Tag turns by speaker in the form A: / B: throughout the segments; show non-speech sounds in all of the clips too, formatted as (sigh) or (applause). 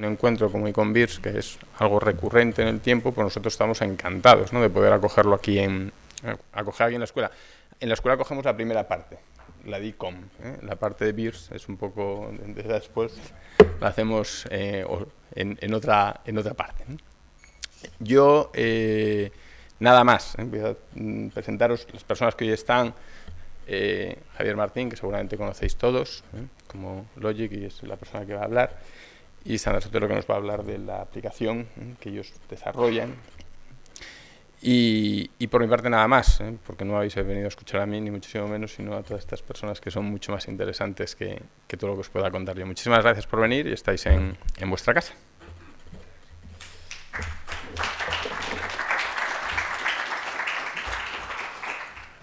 A: un encuentro como Iconvirs, que es algo recurrente en el tiempo, pues nosotros estamos encantados de poder acogerlo aquí en eh, acoger en la escuela. En la escuela cogemos la primera parte, la DICOM. ¿eh? La parte de BIRS es un poco después, la hacemos eh, en, otra, en otra parte. Yo, eh, nada más, voy a mm, presentaros las personas que hoy están. Javier Martín, que seguramente conocéis todos, como Logic, y es la persona que va a hablar y Sandra Sotero que nos va a hablar de la aplicación que ellos desarrollan. Y, por mi parte nada más, ¿eh? porque no habéis venido a escuchar a mí, ni muchísimo menos, sino a todas estas personas que son mucho más interesantes que, que todo lo que os pueda contar yo. Muchísimas gracias por venir y estáis en, en vuestra casa.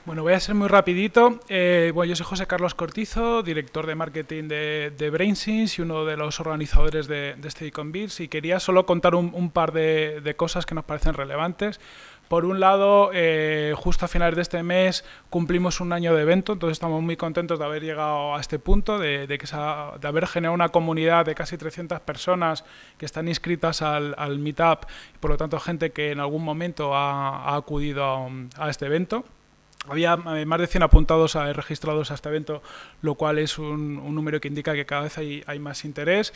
A: Bueno, voy a ser muy rapidito. Eh, bueno, yo soy José Carlos Cortizo, director de marketing de, de y uno de los organizadores de, este Beers y quería solo contar un, par de, cosas que nos parecen relevantes. Por un lado, eh, justo a finales de este mes cumplimos un año de evento, entonces estamos muy contentos de haber llegado a este punto, de, que de haber generado una comunidad de casi 300 personas que están inscritas al, meetup Meetup, por lo tanto gente que en algún momento ha, acudido a, a este evento. Había eh, más de 100 apuntados eh, registrados a este evento, lo cual es un, número que indica que cada vez hay, más interés.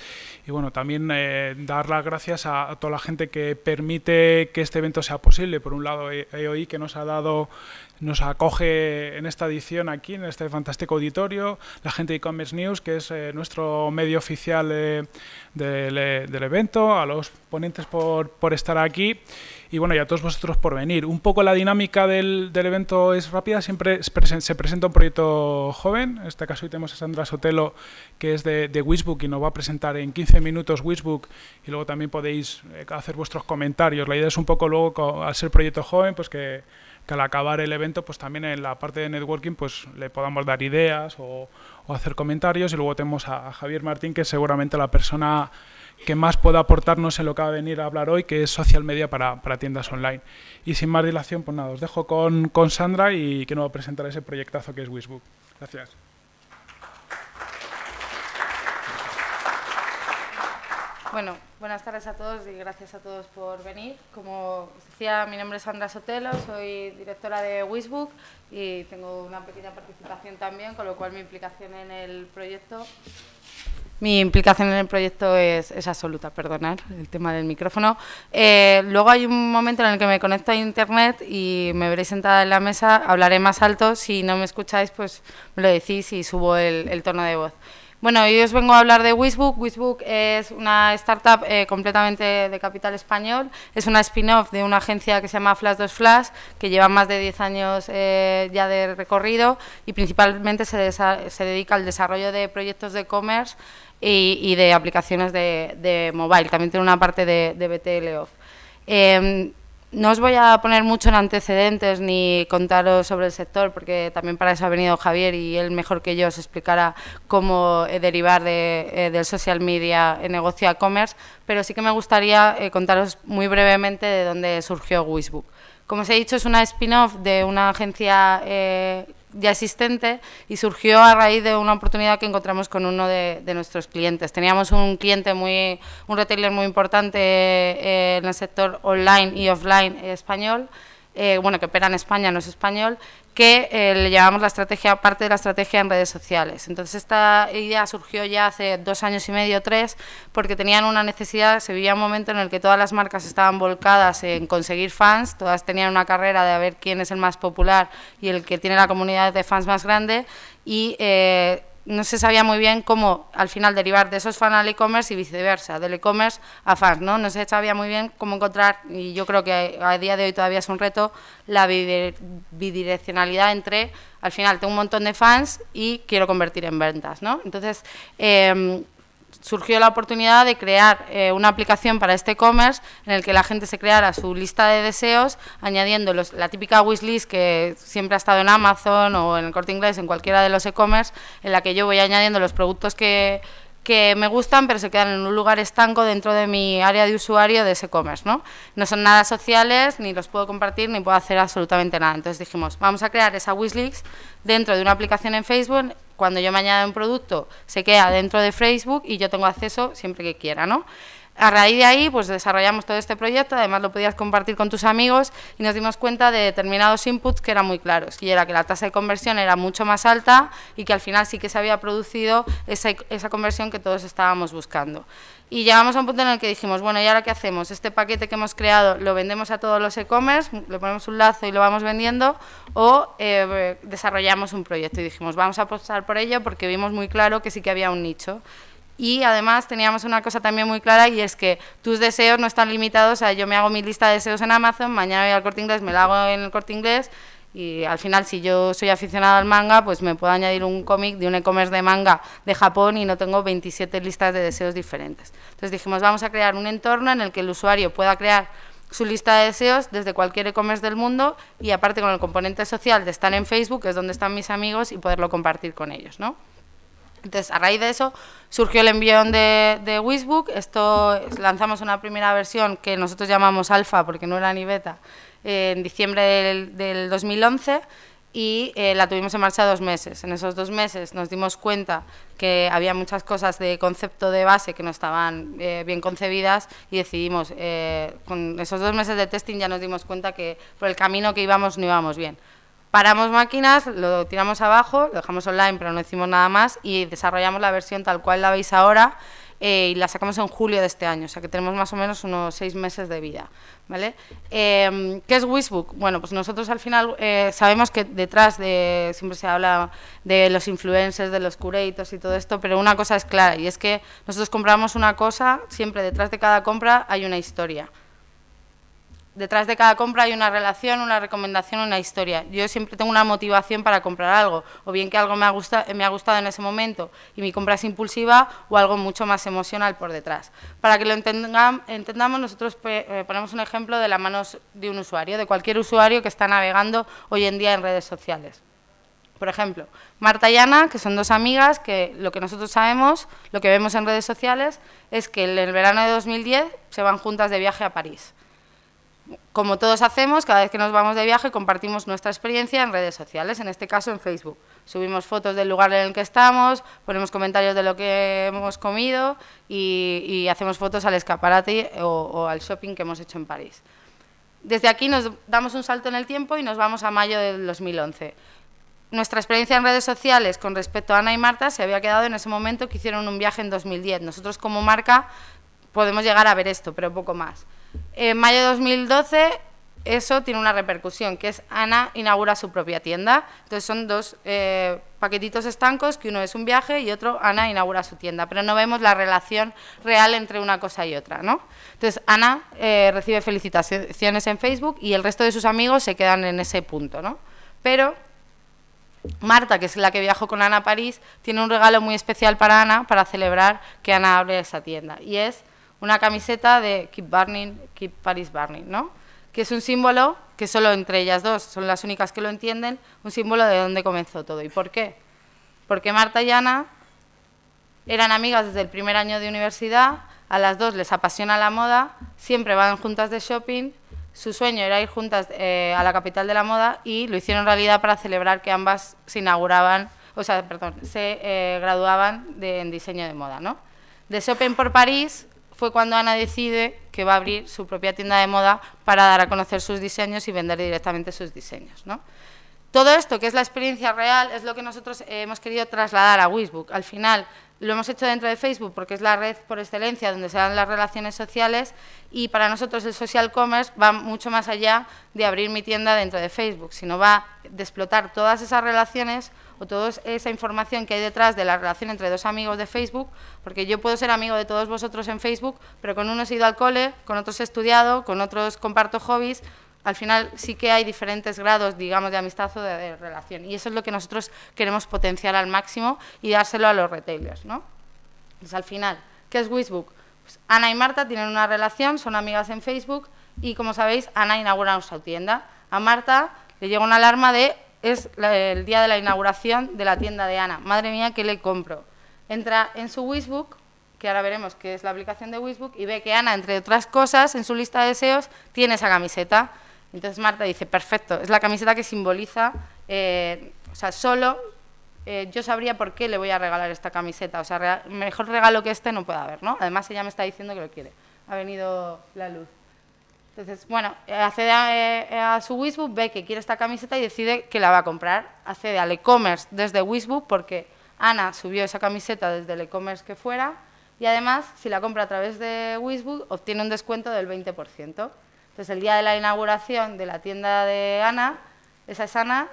A: Y bueno, también eh, dar las gracias a, toda la gente que permite que este evento sea posible. Por un lado, EOI, e que nos ha dado nos acoge en esta edición aquí, en este fantástico auditorio, la gente de e-commerce news, que es nuestro medio oficial del, evento, a los ponentes por, por estar aquí y bueno, a todos vosotros por venir. Un poco la dinámica del, evento es rápida, siempre se presenta un proyecto joven, en este caso hoy tenemos a Sandra Sotelo, que es de, de Wishbook y nos va a presentar en 15 minutos Wishbook y luego también podéis eh, hacer vuestros comentarios. La idea es un poco luego, al ser proyecto joven, pues que al acabar el evento, pues también en la parte de networking, pues le podamos dar ideas o, hacer comentarios. Y luego tenemos a, Javier Martín, que es seguramente la persona que más pueda aportarnos en lo que va a venir a hablar hoy, que es social media para, para tiendas online. Y sin más dilación, pues nada, os dejo con, con Sandra y que nos va a presentar ese proyectazo que es Wishbook. Gracias.
B: Bueno, buenas tardes a todos y gracias a todos por venir. Como os decía, mi nombre es Sandra Sotelo, soy directora de Wishbook y tengo una pequeña participación también, con lo cual mi implicación en el proyecto mi implicación en el proyecto es, absoluta, perdonad el tema del micrófono. Eh, luego hay un momento en el que me conecto a internet y me veréis sentada en la mesa, hablaré más alto, si no me escucháis pues me lo decís y subo el, tono de voz. Bueno, hoy os vengo a hablar de Wishbook. Wishbook es una startup eh, completamente de capital español. Es una spin-off de una agencia que se llama Flash 2 Flash, que lleva más de 10 años eh, ya de recorrido y principalmente se, se dedica al desarrollo de proyectos de e-commerce y, de aplicaciones de, mobile. También tiene una parte de, de BTL Off. Em, no os voy a poner mucho en antecedentes ni contaros sobre el sector, porque también para eso ha venido Javier y él mejor que yo os explicará cómo eh, derivar eh, del social media en negocio e-commerce, pero sí que me gustaría eh, contaros muy brevemente de dónde surgió Wishbook. Como os he dicho, es una spin-off de una agencia ya existente y surgió a raíz de una oportunidad que encontramos con uno de, nuestros clientes. Teníamos un cliente muy, un retailer muy importante eh, en el sector online y offline español eh, bueno, que opera en España, no es español, que eh, le llamamos la estrategia, parte de la estrategia en redes sociales. Entonces, esta idea surgió ya hace dos años y medio, tres, porque tenían una necesidad, se vivía un momento en el que todas las marcas estaban volcadas en conseguir fans, todas tenían una carrera de a ver quién es el más popular y el que tiene la comunidad de fans más grande, y eh, no se sabía muy bien cómo al final derivar de esos fans al e-commerce y viceversa, del e-commerce a fans, ¿no? No se sabía muy bien cómo encontrar, y yo creo que a día de hoy todavía es un reto, la bidireccionalidad entre, al final, tengo un montón de fans y quiero convertir en ventas, ¿no? Entonces, em, surgió la oportunidad de crear eh, una aplicación para este e-commerce en el que la gente se creara su lista de deseos, añadiendo los, la típica wishlist que siempre ha estado en Amazon o en el corte inglés, en cualquiera de los e-commerce, en la que yo voy añadiendo los productos que que me gustan, pero se quedan en un lugar estanco dentro de mi área de usuario de ese commerce ¿no? No son nada sociales, ni los puedo compartir, ni puedo hacer absolutamente nada. Entonces dijimos, vamos a crear esa wishlist dentro de una aplicación en Facebook. Cuando yo me añado un producto, se queda dentro de Facebook y yo tengo acceso siempre que quiera, ¿no? A raíz de ahí, pues desarrollamos todo este proyecto, además lo podías compartir con tus amigos y nos dimos cuenta de determinados inputs que eran muy claros, y era que la tasa de conversión era mucho más alta y que al final sí que se había producido esa, conversión que todos estábamos buscando. Y llegamos a un punto en el que dijimos, bueno, ¿y ahora qué hacemos? Este paquete que hemos creado lo vendemos a todos los e-commerce, le ponemos un lazo y lo vamos vendiendo, o eh, desarrollamos un proyecto. Y dijimos, vamos a apostar por ello porque vimos muy claro que sí que había un nicho. Y además teníamos una cosa también muy clara y es que tus deseos no están limitados a yo me hago mi lista de deseos en Amazon, mañana voy al corte inglés, me la hago en el corte inglés y al final si yo soy aficionado al manga, pues me puedo añadir un cómic de un e-commerce de manga de Japón y no tengo 27 listas de deseos diferentes. Entonces dijimos, vamos a crear un entorno en el que el usuario pueda crear su lista de deseos desde cualquier e-commerce del mundo y aparte con el componente social de estar en Facebook, que es donde están mis amigos, y poderlo compartir con ellos, ¿no? Entonces, a raíz de eso surgió el envión de, de Wishbook. Esto lanzamos una primera versión que nosotros llamamos alfa porque no era ni beta en diciembre del, 2011 y eh, la tuvimos en marcha dos meses. En esos dos meses nos dimos cuenta que había muchas cosas de concepto de base que no estaban eh, bien concebidas y decidimos, eh, con esos dos meses de testing ya nos dimos cuenta que por el camino que íbamos no íbamos bien. Paramos máquinas, lo tiramos abajo, lo dejamos online, pero no hicimos nada más y desarrollamos la versión tal cual la veis ahora eh, y la sacamos en julio de este año, o sea que tenemos más o menos unos seis meses de vida. ¿vale? Em, ¿Qué es Wishbook? Bueno, pues nosotros al final eh, sabemos que detrás de, siempre se habla de los influencers, de los curators y todo esto, pero una cosa es clara y es que nosotros compramos una cosa, siempre detrás de cada compra hay una historia detrás de cada compra hay una relación, una recomendación, una historia. Yo siempre tengo una motivación para comprar algo, o bien que algo me ha, gustado, en ese momento y mi compra es impulsiva, o algo mucho más emocional por detrás. Para que lo entendamos, nosotros eh, ponemos un ejemplo de la manos de un usuario, de cualquier usuario que está navegando hoy en día en redes sociales. Por ejemplo, Marta y Ana, que son dos amigas, que lo que nosotros sabemos, lo que vemos en redes sociales, es que en el verano de 2010 se van juntas de viaje a París como todos hacemos, cada vez que nos vamos de viaje compartimos nuestra experiencia en redes sociales, en este caso en Facebook. Subimos fotos del lugar en el que estamos, ponemos comentarios de lo que hemos comido y, hacemos fotos al escaparate o, o, al shopping que hemos hecho en París. Desde aquí nos damos un salto en el tiempo y nos vamos a mayo del 2011. Nuestra experiencia en redes sociales con respecto a Ana y Marta se había quedado en ese momento que hicieron un viaje en 2010. Nosotros como marca podemos llegar a ver esto, pero poco más. En mayo de 2012 eso tiene una repercusión, que es Ana inaugura su propia tienda. Entonces son dos eh, paquetitos estancos, que uno es un viaje y otro Ana inaugura su tienda, pero no vemos la relación real entre una cosa y otra. ¿no? Entonces Ana eh, recibe felicitaciones en Facebook y el resto de sus amigos se quedan en ese punto. Pero Marta, que es la que viajó con Ana a París, tiene un regalo muy especial para Ana para celebrar que Ana abre esa tienda y es una camiseta de Keep Burning, Keep Paris Burning, ¿no? que es un símbolo que solo entre ellas dos son las únicas que lo entienden, un símbolo de dónde comenzó todo. ¿Y por qué? Porque Marta y Ana eran amigas desde el primer año de universidad, a las dos les apasiona la moda, siempre van juntas de shopping, su sueño era ir juntas eh, a la capital de la moda y lo hicieron realidad para celebrar que ambas se inauguraban, o sea, perdón, se eh, graduaban en diseño de moda, ¿no? De shopping por París fue cuando Ana decide que va a abrir su propia tienda de moda para dar a conocer sus diseños y vender directamente sus diseños. Todo esto, que es la experiencia real, es lo que nosotros hemos querido trasladar a Wishbook. Al final, lo hemos hecho dentro de Facebook porque es la red por excelencia donde se dan las relaciones sociales y para nosotros el social commerce va mucho más allá de abrir mi tienda dentro de Facebook, sino va a explotar todas esas relaciones o toda esa información que hay detrás de la relación entre dos amigos de Facebook, porque yo puedo ser amigo de todos vosotros en Facebook, pero con uno he ido al cole, con otros he estudiado, con otros comparto hobbies, al final sí que hay diferentes grados, digamos, de amistad o de, relación. Y eso es lo que nosotros queremos potenciar al máximo y dárselo a los retailers, ¿no? Pues al final, ¿qué es Wishbook? Pues Ana y Marta tienen una relación, son amigas en Facebook y, como sabéis, Ana inaugura nuestra tienda. A Marta le llega una alarma de es el día de la inauguración de la tienda de Ana. Madre mía, ¿qué le compro? Entra en su Wishbook, que ahora veremos que es la aplicación de Wishbook, y ve que Ana, entre otras cosas, en su lista de deseos, tiene esa camiseta. Entonces Marta dice, perfecto, es la camiseta que simboliza, eh, o sea, solo eh, yo sabría por qué le voy a regalar esta camiseta, o sea, mejor regalo que este no puede haber, ¿no? Además ella me está diciendo que lo quiere, ha venido la luz. Entonces, bueno, accede eh, a, su Wishbook, ve que quiere esta camiseta y decide que la va a comprar. Accede al e-commerce desde Wishbook porque Ana subió esa camiseta desde el e-commerce que fuera y además, si la compra a través de Wishbook, obtiene un descuento del 20%. Entonces, el día de la inauguración de la tienda de Ana, esa es Ana,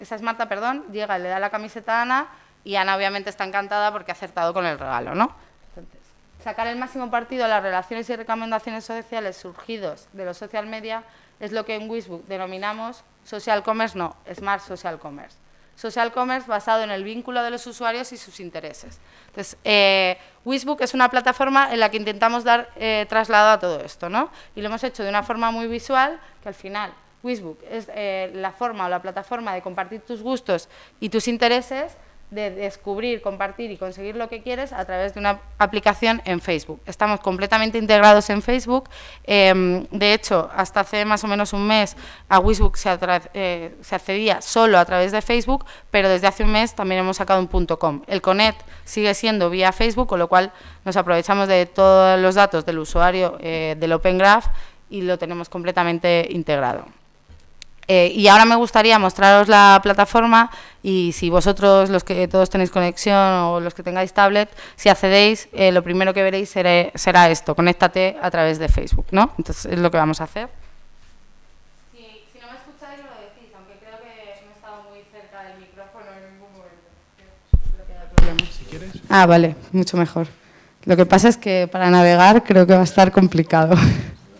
B: esa es Marta, perdón, llega, le da la camiseta a Ana y Ana obviamente está encantada porque ha acertado con el regalo, ¿no? Entonces, sacar el máximo partido a las relaciones y recomendaciones sociales surgidos de los social media es lo que en Wishbook denominamos social commerce, no, smart social commerce social commerce basado en el vínculo de los usuarios y sus intereses. Entonces, eh, Wishbook es una plataforma en la que intentamos dar eh, traslado a todo esto, ¿no? Y lo hemos hecho de una forma muy visual, que al final Wishbook es eh, la forma o la plataforma de compartir tus gustos y tus intereses de descubrir, compartir y conseguir lo que quieres a través de una aplicación en Facebook. Estamos completamente integrados en Facebook. Em, de hecho, hasta hace más o menos un mes a Wishbook eh, se, accedía solo a través de Facebook, pero desde hace un mes también hemos sacado un .com. El Connect sigue siendo vía Facebook, con lo cual nos aprovechamos de todos los datos del usuario eh, del Open Graph y lo tenemos completamente integrado. Eh, y ahora me gustaría mostraros la plataforma y si vosotros, los que todos tenéis conexión o los que tengáis tablet, si accedéis, eh, lo primero que veréis será esto, conéctate a través de Facebook, ¿no? Entonces es lo que vamos a hacer. Si, no me escucháis lo decís, aunque creo que he estado muy cerca del micrófono en ningún momento. Ah, vale, mucho mejor. Lo que pasa es que para navegar creo que va a estar complicado.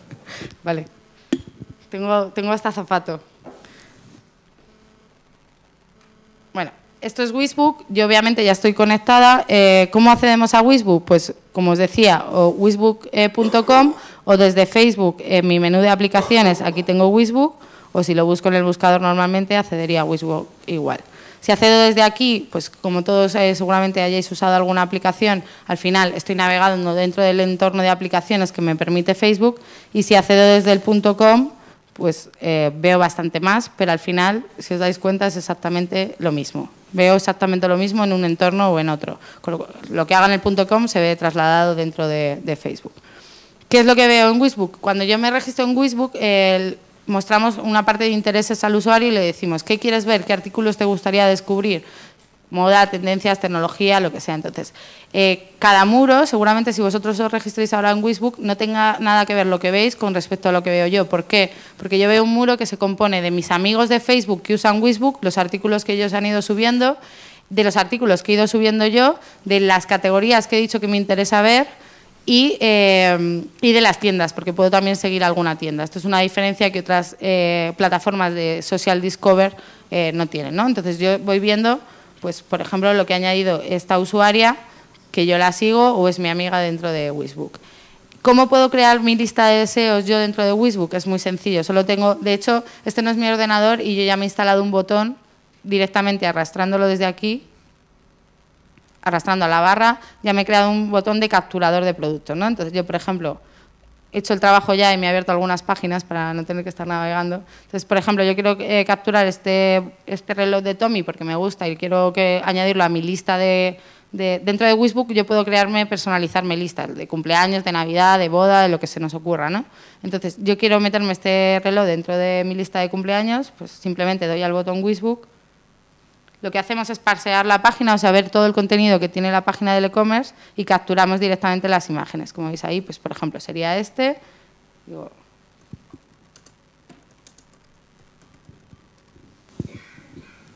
B: (laughs) vale. Tengo, tengo hasta zapato. Esto es Wishbook, yo obviamente ya estoy conectada. Eh, ¿Cómo accedemos a Wishbook? Pues como os decía, o wishbook.com o desde Facebook, en mi menú de aplicaciones, aquí tengo Wishbook, o si lo busco en el buscador normalmente, accedería a Wishbook igual. Si accedo desde aquí, pues como todos eh, seguramente hayáis usado alguna aplicación, al final estoy navegando dentro del entorno de aplicaciones que me permite Facebook, y si accedo desde el .com, pues eh, veo bastante más, pero al final, si os dais cuenta, es exactamente lo mismo veo exactamente lo mismo en un entorno o en otro. Lo que haga en el .com se ve trasladado dentro de, Facebook. ¿Qué es lo que veo en Wishbook? Cuando yo me registro en Wishbook, mostramos una parte de intereses al usuario y le decimos, ¿qué quieres ver? ¿Qué artículos te gustaría descubrir? moda, tendencias, tecnología, lo que sea. Entonces, eh, cada muro, seguramente si vosotros os registréis ahora en Wishbook, no tenga nada que ver lo que veis con respecto a lo que veo yo. ¿Por qué? Porque yo veo un muro que se compone de mis amigos de Facebook que usan Wishbook, los artículos que ellos han ido subiendo, de los artículos que he ido subiendo yo, de las categorías que he dicho que me interesa ver, y, eh, de las tiendas, porque puedo también seguir alguna tienda. Esto es una diferencia que otras eh, plataformas de Social Discover no tienen. Entonces yo voy viendo pues, por ejemplo, lo que ha añadido esta usuaria, que yo la sigo o es mi amiga dentro de Wishbook. ¿Cómo puedo crear mi lista de deseos yo dentro de Wishbook? Es muy sencillo, solo tengo, de hecho, este no es mi ordenador y yo ya me he instalado un botón directamente arrastrándolo desde aquí, arrastrando a la barra, ya me he creado un botón de capturador de productos, ¿no? Entonces yo, por ejemplo, he hecho el trabajo ya y me he abierto algunas páginas para no tener que estar navegando. Entonces, por ejemplo, yo quiero eh, capturar este, este reloj de Tommy porque me gusta y quiero que, añadirlo a mi lista de, Dentro de Wishbook yo puedo crearme, personalizarme listas de cumpleaños, de Navidad, de boda, de lo que se nos ocurra, Entonces, yo quiero meterme este reloj dentro de mi lista de cumpleaños, pues simplemente doy al botón Wishbook lo que hacemos es parsear la página, o sea, ver todo el contenido que tiene la página del e-commerce y capturamos directamente las imágenes. Como veis ahí, pues por ejemplo, sería este.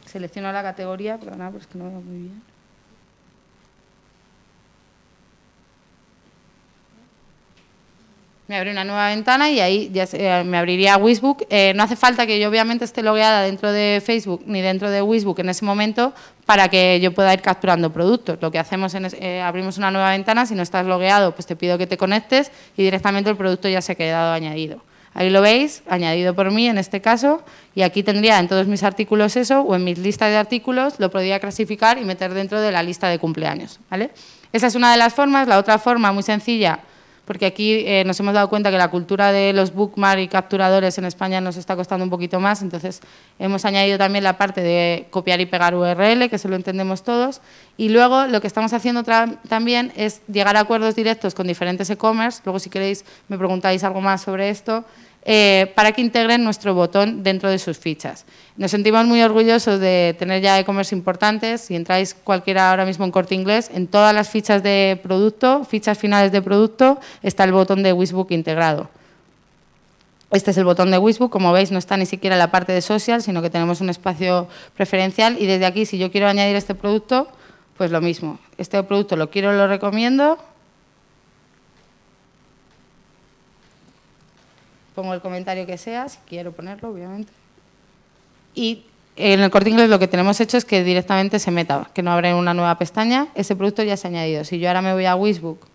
B: selecciono la categoría, pero nada, pues que no veo muy bien. me abre una nueva ventana y ahí ya eh, me abriría Wishbook. Eh, no hace falta que yo obviamente esté logueada dentro de Facebook ni dentro de Wishbook en ese momento para que yo pueda ir capturando productos. Lo que hacemos es eh, abrimos una nueva ventana, si no estás logueado, pues te pido que te conectes y directamente el producto ya se ha quedado añadido. Ahí lo veis, añadido por mí en este caso, y aquí tendría en todos mis artículos eso, o en mis listas de artículos lo podría clasificar y meter dentro de la lista de cumpleaños. ¿vale? Esa es una de las formas. La otra forma, muy sencilla, porque aquí eh, nos hemos dado cuenta que la cultura de los bookmark y capturadores en España nos está costando un poquito más, entonces hemos añadido también la parte de copiar y pegar URL, que se lo entendemos todos, y luego lo que estamos haciendo también es llegar a acuerdos directos con diferentes e-commerce, luego si queréis me preguntáis algo más sobre esto, eh, para que integren nuestro botón dentro de sus fichas. Nos sentimos muy orgullosos de tener ya e-commerce importantes. Si entráis cualquiera ahora mismo en Corte Inglés, en todas las fichas de producto, fichas finales de producto, está el botón de Wishbook integrado. Este es el botón de Wishbook, como veis no está ni siquiera en la parte de social, sino que tenemos un espacio preferencial y desde aquí si yo quiero añadir este producto, pues lo mismo. Este producto lo quiero, lo recomiendo, pongo el comentario que sea, si quiero ponerlo, obviamente. Y en el corte inglés lo que tenemos hecho es que directamente se meta, que no abre una nueva pestaña, ese producto ya se ha añadido. Si yo ahora me voy a Wishbook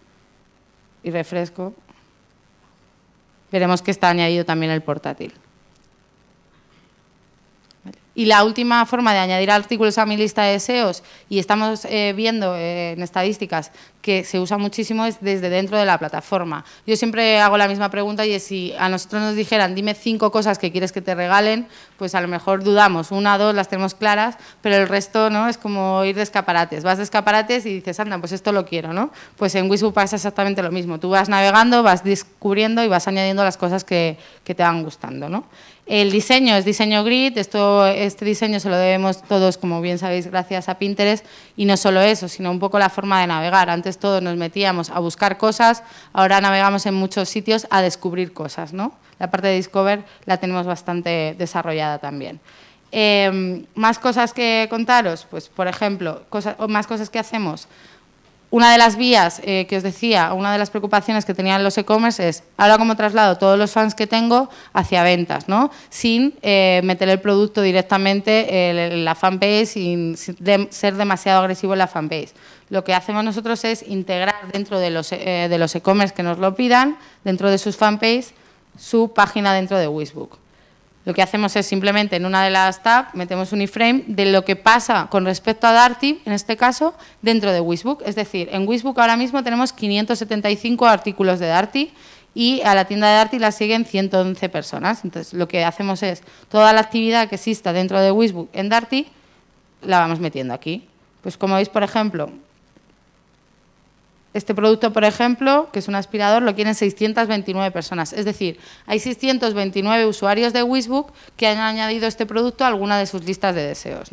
B: y refresco, veremos que está añadido también el portátil. Y la última forma de añadir artículos a mi lista de deseos, y estamos eh, viendo eh, en estadísticas que se usa muchísimo, es desde dentro de la plataforma. Yo siempre hago la misma pregunta y es si a nosotros nos dijeran, dime cinco cosas que quieres que te regalen, pues a lo mejor dudamos, una, dos, las tenemos claras, pero el resto no es como ir de escaparates. Vas de escaparates y dices, anda, pues esto lo quiero, ¿no? Pues en Wisu pasa exactamente lo mismo. Tú vas navegando, vas descubriendo y vas añadiendo las cosas que, que te van gustando, ¿no? El diseño es diseño grid, esto, este diseño se lo debemos todos, como bien sabéis, gracias a Pinterest, y no solo eso, sino un poco la forma de navegar. Antes todos nos metíamos a buscar cosas, ahora navegamos en muchos sitios a descubrir cosas. ¿no? La parte de Discover la tenemos bastante desarrollada también. Em, más cosas que contaros, pues por ejemplo, cosas, más cosas que hacemos una de las vías eh, que os decía, una de las preocupaciones que tenían los e-commerce es, ahora como traslado todos los fans que tengo hacia ventas, ¿no? Sin eh, meter el producto directamente en la fanpage, sin, ser demasiado agresivo en la fanpage. Lo que hacemos nosotros es integrar dentro de los eh, de los e-commerce que nos lo pidan, dentro de sus fanpage, su página dentro de Wishbook. Lo que hacemos es simplemente en una de las tabs metemos un iframe de lo que pasa con respecto a Darty, en este caso, dentro de Wishbook. Es decir, en Wishbook ahora mismo tenemos 575 artículos de Darty y a la tienda de Darty la siguen 111 personas. Entonces, lo que hacemos es toda la actividad que exista dentro de Wishbook en Darty la vamos metiendo aquí. Pues como veis, por ejemplo, este producto, por ejemplo, que es un aspirador, lo quieren 629 personas. Es decir, hay 629 usuarios de Wishbook que han añadido este producto a alguna de sus listas de deseos.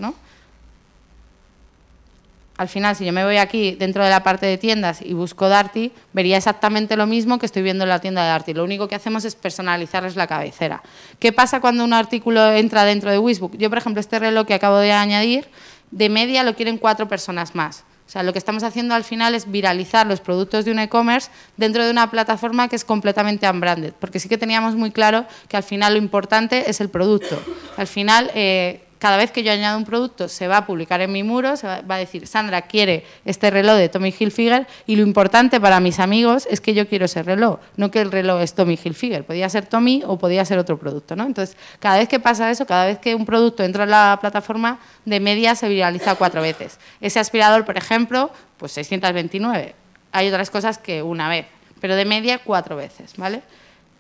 B: Al final, si yo me voy aquí dentro de la parte de tiendas y busco Darty, vería exactamente lo mismo que estoy viendo en la tienda de Darty. Lo único que hacemos es personalizarles la cabecera. ¿Qué pasa cuando un artículo entra dentro de Wishbook? Yo, por ejemplo, este reloj que acabo de añadir, de media lo quieren cuatro personas más. O sea, lo que estamos haciendo al final es viralizar los productos de un e-commerce dentro de una plataforma que es completamente unbranded, porque sí que teníamos muy claro que al final lo importante es el producto. Al final, eh, cada vez que yo añado un producto se va a publicar en mi muro, se va, a decir, Sandra quiere este reloj de Tommy Hilfiger y lo importante para mis amigos es que yo quiero ese reloj, no que el reloj es Tommy Hilfiger, podía ser Tommy o podía ser otro producto, ¿no? Entonces, cada vez que pasa eso, cada vez que un producto entra en la plataforma, de media se viraliza cuatro veces. Ese aspirador, por ejemplo, pues 629. Hay otras cosas que una vez, pero de media cuatro veces, ¿vale?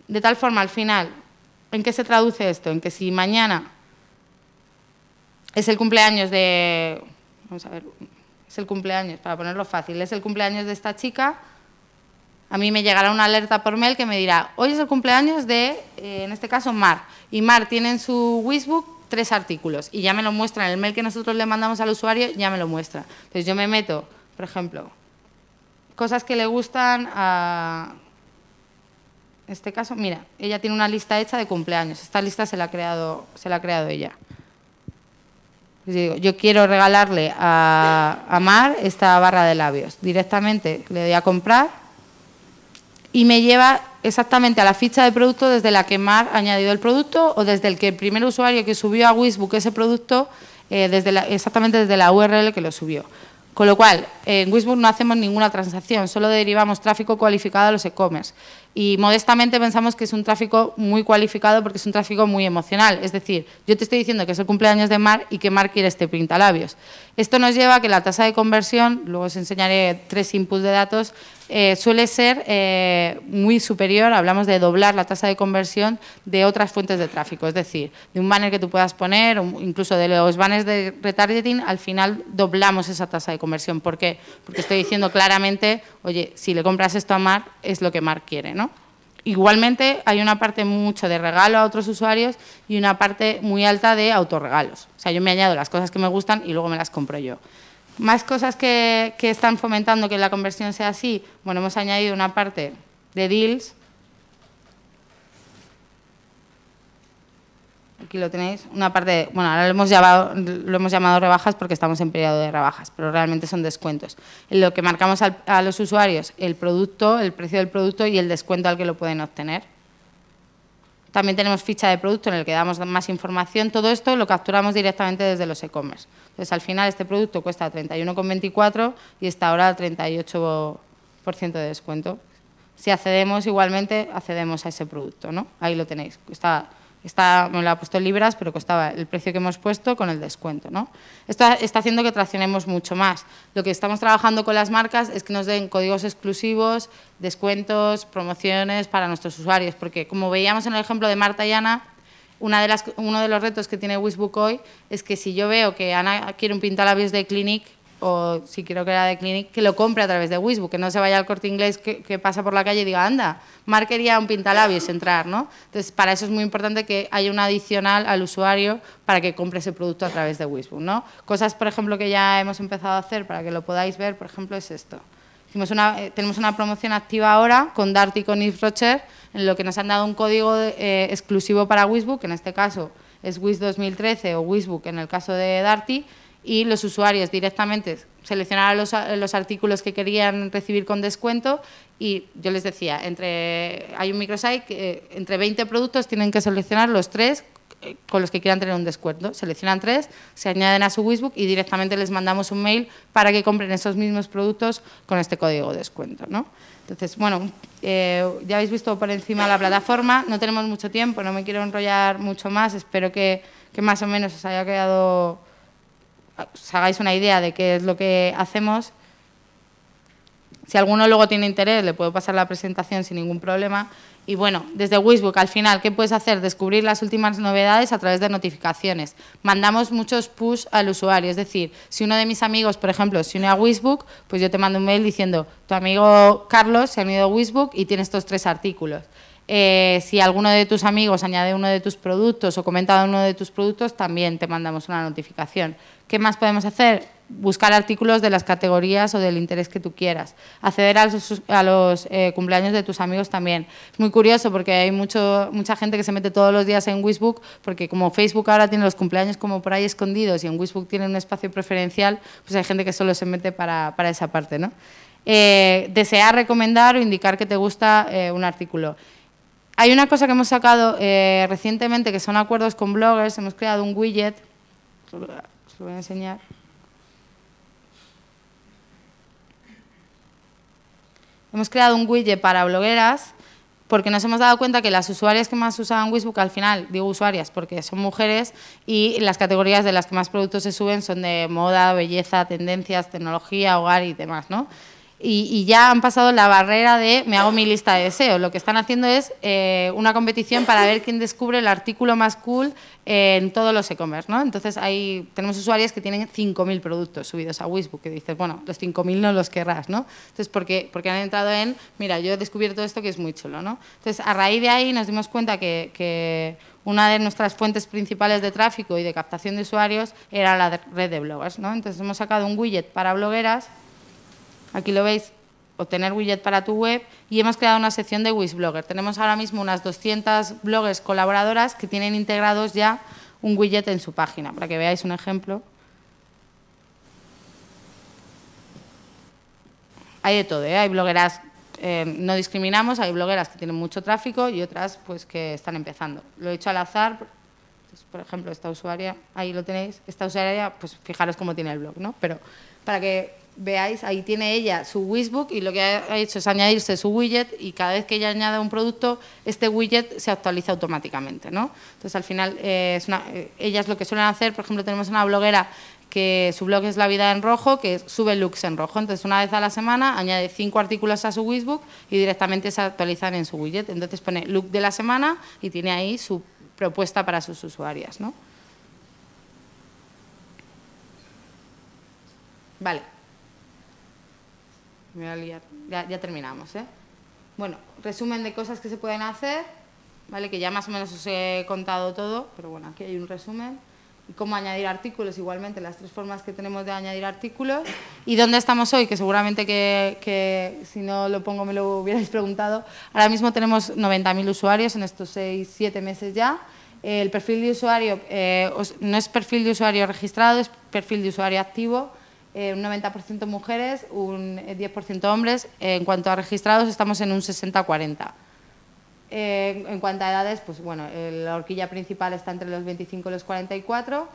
B: De tal forma, al final, ¿en qué se traduce esto? En que si mañana es el cumpleaños de... Vamos a ver, es el cumpleaños, para ponerlo fácil, es el cumpleaños de esta chica. A mí me llegará una alerta por mail que me dirá, hoy es el cumpleaños de, eh, en este caso, Mar. Y Mar tiene en su Wishbook tres artículos y ya me lo muestra. En el mail que nosotros le mandamos al usuario ya me lo muestra. Entonces yo me meto, por ejemplo, cosas que le gustan a... En este caso, mira, ella tiene una lista hecha de cumpleaños. Esta lista se la ha creado, se la ha creado ella yo quiero regalarle a, Mar esta barra de labios. Directamente le doy a comprar y me lleva exactamente a la ficha de producto desde la que Mar ha añadido el producto o desde el que el primer usuario que subió a Wishbook ese producto, eh, desde exactamente desde la URL que lo subió. Con lo cual, en Wishbook no hacemos ninguna transacción, solo derivamos tráfico cualificado a los e-commerce y modestamente pensamos que es un tráfico muy cualificado porque es un tráfico muy emocional. Es decir, yo te estoy diciendo que es el cumpleaños de Mar y que Mar quiere este pintalabios. Esto nos lleva a que la tasa de conversión, luego os enseñaré tres inputs de datos, eh, suele ser eh, muy superior, hablamos de doblar la tasa de conversión de otras fuentes de tráfico, es decir, de un banner que tú puedas poner, incluso de los banners de retargeting, al final doblamos esa tasa de conversión. ¿Por qué? Porque estoy diciendo claramente, oye, si le compras esto a Mar, es lo que Mar quiere, ¿no? Igualmente hay una parte mucho de regalo a otros usuarios y una parte muy alta de autorregalos. O sea, yo me añado las cosas que me gustan y luego me las compro yo. Más cosas que, que están fomentando que la conversión sea así, bueno, hemos añadido una parte de deals, aquí lo tenéis, una parte, bueno, ahora lo hemos, llamado, rebajas porque estamos en periodo de rebajas, pero realmente son descuentos. Lo que marcamos a los usuarios, el producto, el precio del producto y el descuento al que lo pueden obtener. También tenemos ficha de producto en el que damos más información. Todo esto lo capturamos directamente desde los e-commerce. Entonces, al final, este producto cuesta 31,24 y está ahora al 38% de descuento. Si accedemos, igualmente, accedemos a ese producto. ¿no? Ahí lo tenéis. Está Está, me lo ha puesto en libras, pero costaba el precio que hemos puesto con el descuento. ¿no? Esto está haciendo que traccionemos mucho más. Lo que estamos trabajando con las marcas es que nos den códigos exclusivos, descuentos, promociones para nuestros usuarios, porque como veíamos en el ejemplo de Marta y Ana, una de las, uno de los retos que tiene Wishbook hoy es que si yo veo que Ana quiere un pintalabios de Clinique, o si quiero que era de Clinique, que lo compre a través de Wishbook, que no se vaya al corte inglés que, pasa por la calle y diga, anda, marquería un pintalabios entrar, ¿no? Entonces, para eso es muy importante que haya un adicional al usuario para que compre ese producto a través de Wishbook, ¿no? Cosas, por ejemplo, que ya hemos empezado a hacer para que lo podáis ver, por ejemplo, es esto. Eh, tenemos una promoción activa ahora con Darty y con Yves en lo que nos han dado un código eh, exclusivo para Wishbook, en este caso es Wish 2013 o Wishbook en el caso de Darty, y los usuarios directamente seleccionaban los, los, artículos que querían recibir con descuento y yo les decía, entre hay un microsite que eh, entre 20 productos tienen que seleccionar los tres eh, con los que quieran tener un descuento. Seleccionan tres, se añaden a su Wishbook y directamente les mandamos un mail para que compren esos mismos productos con este código de descuento. ¿no? Entonces, bueno, eh, ya habéis visto por encima la plataforma, no tenemos mucho tiempo, no me quiero enrollar mucho más, espero que, que más o menos os haya quedado os hagáis una idea de qué es lo que hacemos. Si alguno luego tiene interés, le puedo pasar la presentación sin ningún problema. Y bueno, desde Wishbook, al final, ¿qué puedes hacer? Descubrir las últimas novedades a través de notificaciones. Mandamos muchos push al usuario, es decir, si uno de mis amigos, por ejemplo, se une a Wishbook, pues yo te mando un mail diciendo, tu amigo Carlos se ha unido a Wishbook y tiene estos tres artículos. Eh, si alguno de tus amigos añade uno de tus productos o comenta uno de tus productos, también te mandamos una notificación. ¿Qué más podemos hacer? Buscar artículos de las categorías o del interés que tú quieras. Acceder a los, eh, cumpleaños de tus amigos también. Es muy curioso porque hay mucha gente que se mete todos los días en Wishbook porque como Facebook ahora tiene los cumpleaños como por ahí escondidos y en Wishbook tiene un espacio preferencial, pues hay gente que solo se mete para, esa parte. ¿no? Eh, desear, recomendar o indicar que te gusta eh, un artículo. Hay una cosa que hemos sacado recientemente que son acuerdos con bloggers, hemos creado un widget, os voy a enseñar. Hemos creado un widget para blogueras porque nos hemos dado cuenta que las usuarias que más usaban Facebook al final, digo usuarias porque son mujeres, y las categorías de las que más productos se suben son de moda, belleza, tendencias, tecnología, hogar y demás, ¿no? y, ya han pasado la barrera de me hago mi lista de deseos. Lo que están haciendo es eh, una competición para ver quién descubre el artículo más cool en todos los e-commerce. ¿no? Entonces, hay tenemos usuarios que tienen 5.000 productos subidos a Wishbook, que dices, bueno, los 5.000 no los querrás. ¿no? Entonces, porque, porque han entrado en, mira, yo he descubierto esto que es muy chulo. ¿no? Entonces, a raíz de ahí nos dimos cuenta que, una de nuestras fuentes principales de tráfico y de captación de usuarios era la red de bloggers. ¿no? Entonces, hemos sacado un widget para blogueras aquí lo veis, obtener widget para tu web y hemos creado una sección de Wishblogger. Tenemos ahora mismo unas 200 bloggers colaboradoras que tienen integrados ya un widget en su página, para que veáis un ejemplo. Hay de todo, ¿eh? hay blogueras, eh, no discriminamos, hay blogueras que tienen mucho tráfico y otras pues que están empezando. Lo he hecho al azar, pues, por ejemplo, esta usuaria, ahí lo tenéis, esta usuaria, pues fijaros cómo tiene el blog, ¿no? Pero para que veáis, ahí tiene ella su Wishbook y lo que ha hecho es añadirse su widget y cada vez que ella añade un producto, este widget se actualiza automáticamente, ¿no? Entonces, al final, eh, es una, eh, ellas lo que suelen hacer, por ejemplo, tenemos una bloguera que su blog es La Vida en Rojo, que sube looks en rojo. Entonces, una vez a la semana añade cinco artículos a su Wishbook y directamente se actualizan en su widget. Entonces, pone look de la semana y tiene ahí su propuesta para sus usuarias, Vale. Me a liar. Ya, ya terminamos, ¿eh? Bueno, resumen de cosas que se pueden hacer, ¿vale? Que ya más o menos os he contado todo, pero bueno, aquí hay un resumen. Y cómo añadir artículos, igualmente, las tres formas que tenemos de añadir artículos. Y dónde estamos hoy, que seguramente que, que si no lo pongo me lo hubierais preguntado. Ahora mismo tenemos 90.000 usuarios en estos 6, 7 meses ya. El perfil de usuario eh, no es perfil de usuario registrado, es perfil de usuario activo eh, un 90% mujeres, un 10% eh, hombres. en cuanto a registrados, estamos en un 60-40. Eh, en cuanto a edades, pues bueno, la horquilla principal está entre los 25 y los 44.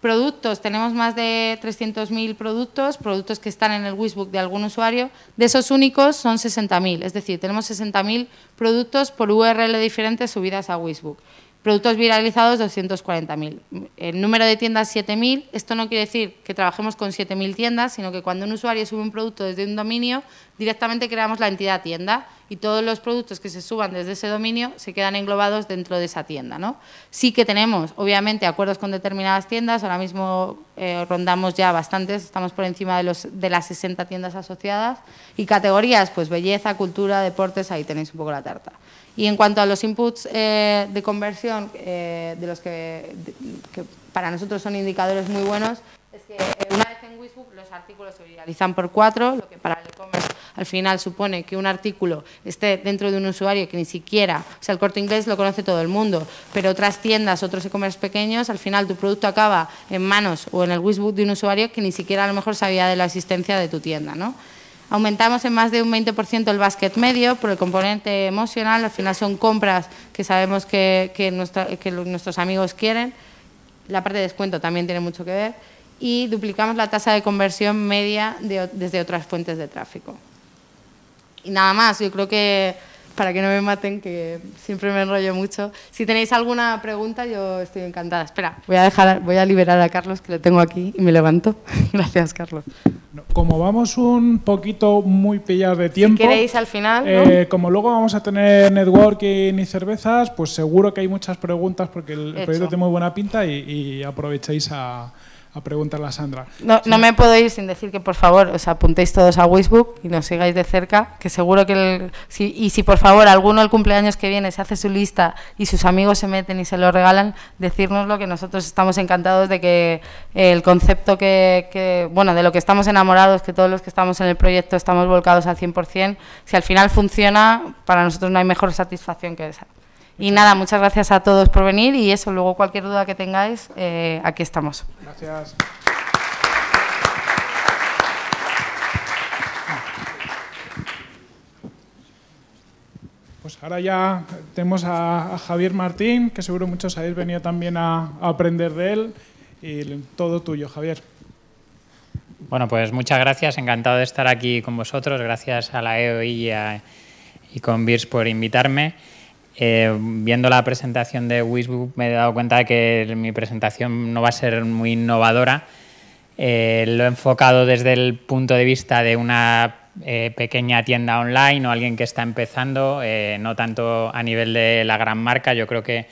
B: Productos, tenemos más de 300.000 productos, productos que están en el Wishbook de algún usuario. De esos únicos son 60.000, es decir, tenemos 60.000 productos por URL diferentes subidas a Wishbook. Productos viralizados 240.000. El número de tiendas 7.000. Esto no quiere decir que trabajemos con 7.000 tiendas, sino que cuando un usuario sube un producto desde un dominio, directamente creamos la entidad tienda y todos los productos que se suban desde ese dominio se quedan englobados dentro de esa tienda. ¿no? Sí que tenemos, obviamente, acuerdos con determinadas tiendas. Ahora mismo eh, rondamos ya bastantes, estamos por encima de, los, de las 60 tiendas asociadas. Y categorías, pues belleza, cultura, deportes, ahí tenéis un poco la tarta. Y en cuanto a los inputs eh, de conversión, eh, de los que, para nosotros son indicadores muy buenos,
C: es que eh, una vez en
B: Wishbook los artículos se viralizan por cuatro, lo que para el e-commerce al final supone que un artículo esté dentro de un usuario que ni siquiera, o sea, el corto inglés lo conoce todo el mundo, pero otras tiendas, otros e-commerce pequeños, al final tu producto acaba en manos o en el Wishbook de un usuario que ni siquiera a lo mejor sabía de la existencia de tu tienda, ¿no? Aumentamos en más de un 20% el basket medio por el componente emocional, al final son compras que sabemos que, nuestros amigos quieren, la parte de descuento también tiene mucho que ver y duplicamos la tasa de conversión media desde otras fuentes de tráfico. Y nada más, yo creo que para que no me maten, que siempre me enrollo mucho. Si tenéis alguna pregunta, yo estoy encantada. Espera, voy a, dejar, voy a liberar a Carlos, que lo tengo aquí, y me levanto. (laughs) Gracias, Carlos. Como vamos
A: un poquito muy pillados de tiempo... queréis,
B: al final... Eh,
A: como luego vamos a tener networking y cervezas, pues seguro que hay muchas preguntas, porque el proyecto tiene muy buena pinta y, aprovecháis a a preguntarle a Sandra. No, me puedo
B: ir sin decir que por favor os apuntéis todos a Facebook y nos sigáis de cerca, que seguro que el, si, y si por favor alguno el cumpleaños que viene se hace su lista y sus amigos se meten y se lo regalan, lo que nosotros estamos encantados de que el concepto que, bueno, de lo que estamos enamorados, que todos los que estamos en el proyecto estamos volcados al 100%, si al final funciona, para nosotros no hay mejor satisfacción que esa. Y nada, muchas gracias a todos por venir y eso, luego cualquier duda que tengáis, eh, aquí estamos. Gracias. Pues ahora
A: ya tenemos a, Javier Martín, que seguro muchos habéis venido también a, aprender de él. Y todo tuyo, Javier.
C: Bueno, pues muchas gracias, encantado de estar aquí con vosotros. Gracias a la EOI y, a, y con BIRS por invitarme. Eh, viendo la presentación de Wishbook me he dado cuenta de que mi presentación no va a ser muy innovadora. Eh, lo he enfocado desde el punto de vista de una eh, pequeña tienda online o alguien que está empezando, no tanto a nivel de la gran marca. Yo creo que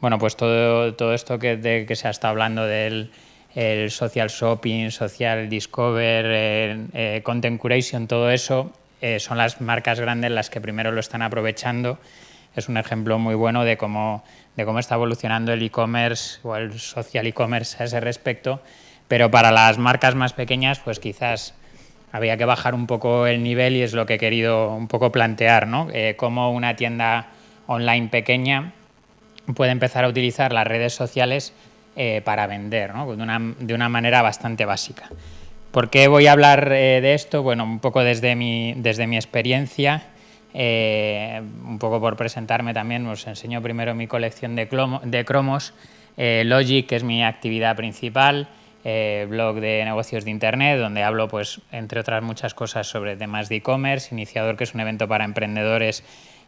C: bueno, pues todo, esto que, se ha estado hablando del social shopping, social discover, content curation, todo eso, son las marcas grandes las que primero lo están aprovechando es un ejemplo muy bueno de cómo, de cómo está evolucionando el e-commerce o el social e-commerce a ese respecto. Pero para las marcas más pequeñas, pues quizás había que bajar un poco el nivel y es lo que he querido un poco plantear, ¿no? Eh, cómo una tienda online pequeña puede empezar a utilizar las redes sociales eh, para vender, ¿no? de, una, manera bastante básica. ¿Por qué voy a hablar eh, de esto? Bueno, un poco desde mi, desde mi experiencia eh, un poco por presentarme también, os enseño primero mi colección de, cromos, eh, Logic, que es mi actividad principal, eh, blog de negocios de Internet, donde hablo, pues, entre otras muchas cosas, sobre temas de e-commerce, Iniciador, que es un evento para emprendedores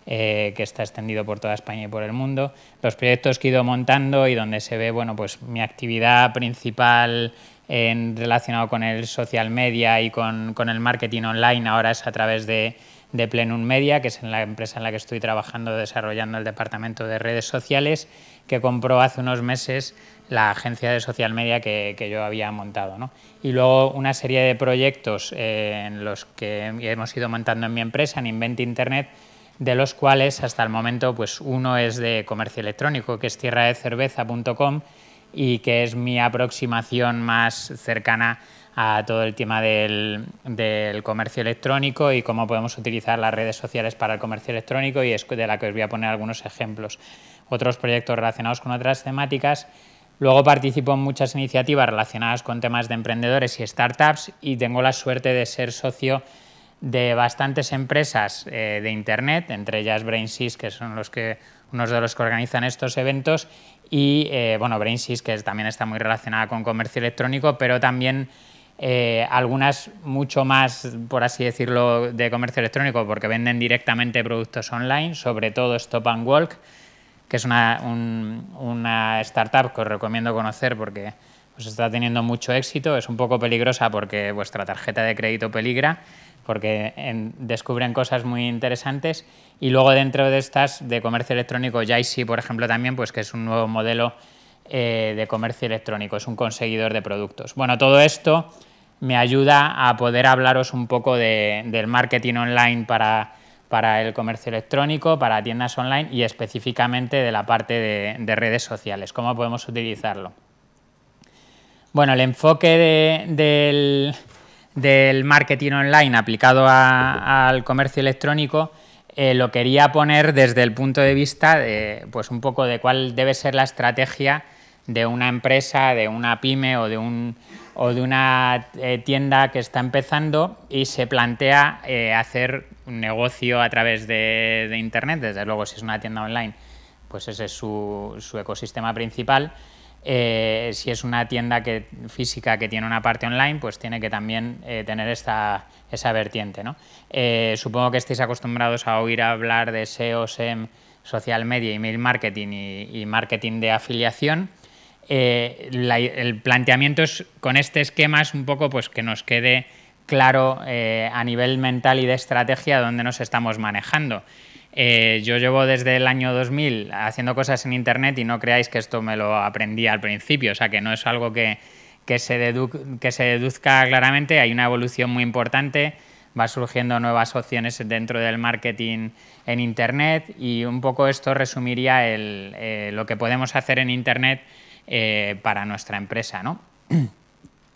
C: que está extendido por toda España y por el mundo, los proyectos que he ido montando y donde se ve bueno, pues, mi actividad principal en, relacionado con el social media y con el marketing online ahora es a través de de Plenum Media, que es en la empresa en la que estoy trabajando desarrollando el departamento de redes sociales, que compró hace unos meses la agencia de social media que, yo había montado. Y luego una serie de proyectos eh, en los que hemos ido montando en mi empresa, en Invent Internet, de los cuales hasta el momento pues uno es de comercio electrónico, que es tierradecerveza.com y que es mi aproximación más cercana a todo el tema del, comercio electrónico y cómo podemos utilizar las redes sociales para el comercio electrónico y es de la que os voy a poner algunos ejemplos. Otros proyectos relacionados con otras temáticas. Luego participo en muchas iniciativas relacionadas con temas de emprendedores y startups y tengo la suerte de ser socio de bastantes empresas eh, de Internet, entre ellas BrainSys, que son los que, unos de los que organizan estos eventos, y eh, bueno, BrainSys, que también está muy relacionada con comercio electrónico, pero también eh, algunas mucho más, por así decirlo, de comercio electrónico, porque venden directamente productos online, sobre todo Stop and Walk, que es una, una startup que os recomiendo conocer porque pues, está teniendo mucho éxito. Es un poco peligrosa porque vuestra tarjeta de crédito peligra, porque descubren cosas muy interesantes. Y luego dentro de estas, de comercio electrónico, Jaisi, por ejemplo, también, pues que es un nuevo modelo eh, de comercio electrónico, es un conseguidor de productos. Bueno, todo esto me ayuda a poder hablaros un poco de, del marketing online para, para, el comercio electrónico, para tiendas online y específicamente de la parte de, redes sociales, cómo podemos utilizarlo. Bueno, el enfoque del, marketing online aplicado al comercio electrónico eh, lo quería poner desde el punto de vista pues un poco de cuál debe ser la estrategia de una empresa, de una pyme o de un, o de una eh, tienda que está empezando y se plantea eh, hacer un negocio a través de, Internet, desde luego si es una tienda online, pues ese es su, ecosistema principal. Eh, si es una tienda que, física que tiene una parte online, pues tiene que también tener esta, esa vertiente. ¿no? supongo que estáis acostumbrados a oír hablar de SEO, SEM, social media, email marketing y, y marketing de afiliación. Eh, el planteamiento es, con este esquema es un poco pues, que nos quede claro eh, a nivel mental y de estrategia dónde nos estamos manejando. Eh, yo llevo desde el año 2000 haciendo cosas en Internet y no creáis que esto me lo aprendí al principio, o sea que no es algo que, se, deduzca claramente, hay una evolución muy importante, va surgiendo nuevas opciones dentro del marketing en Internet y un poco esto resumiría lo que podemos hacer en Internet eh, para nuestra empresa. ¿no?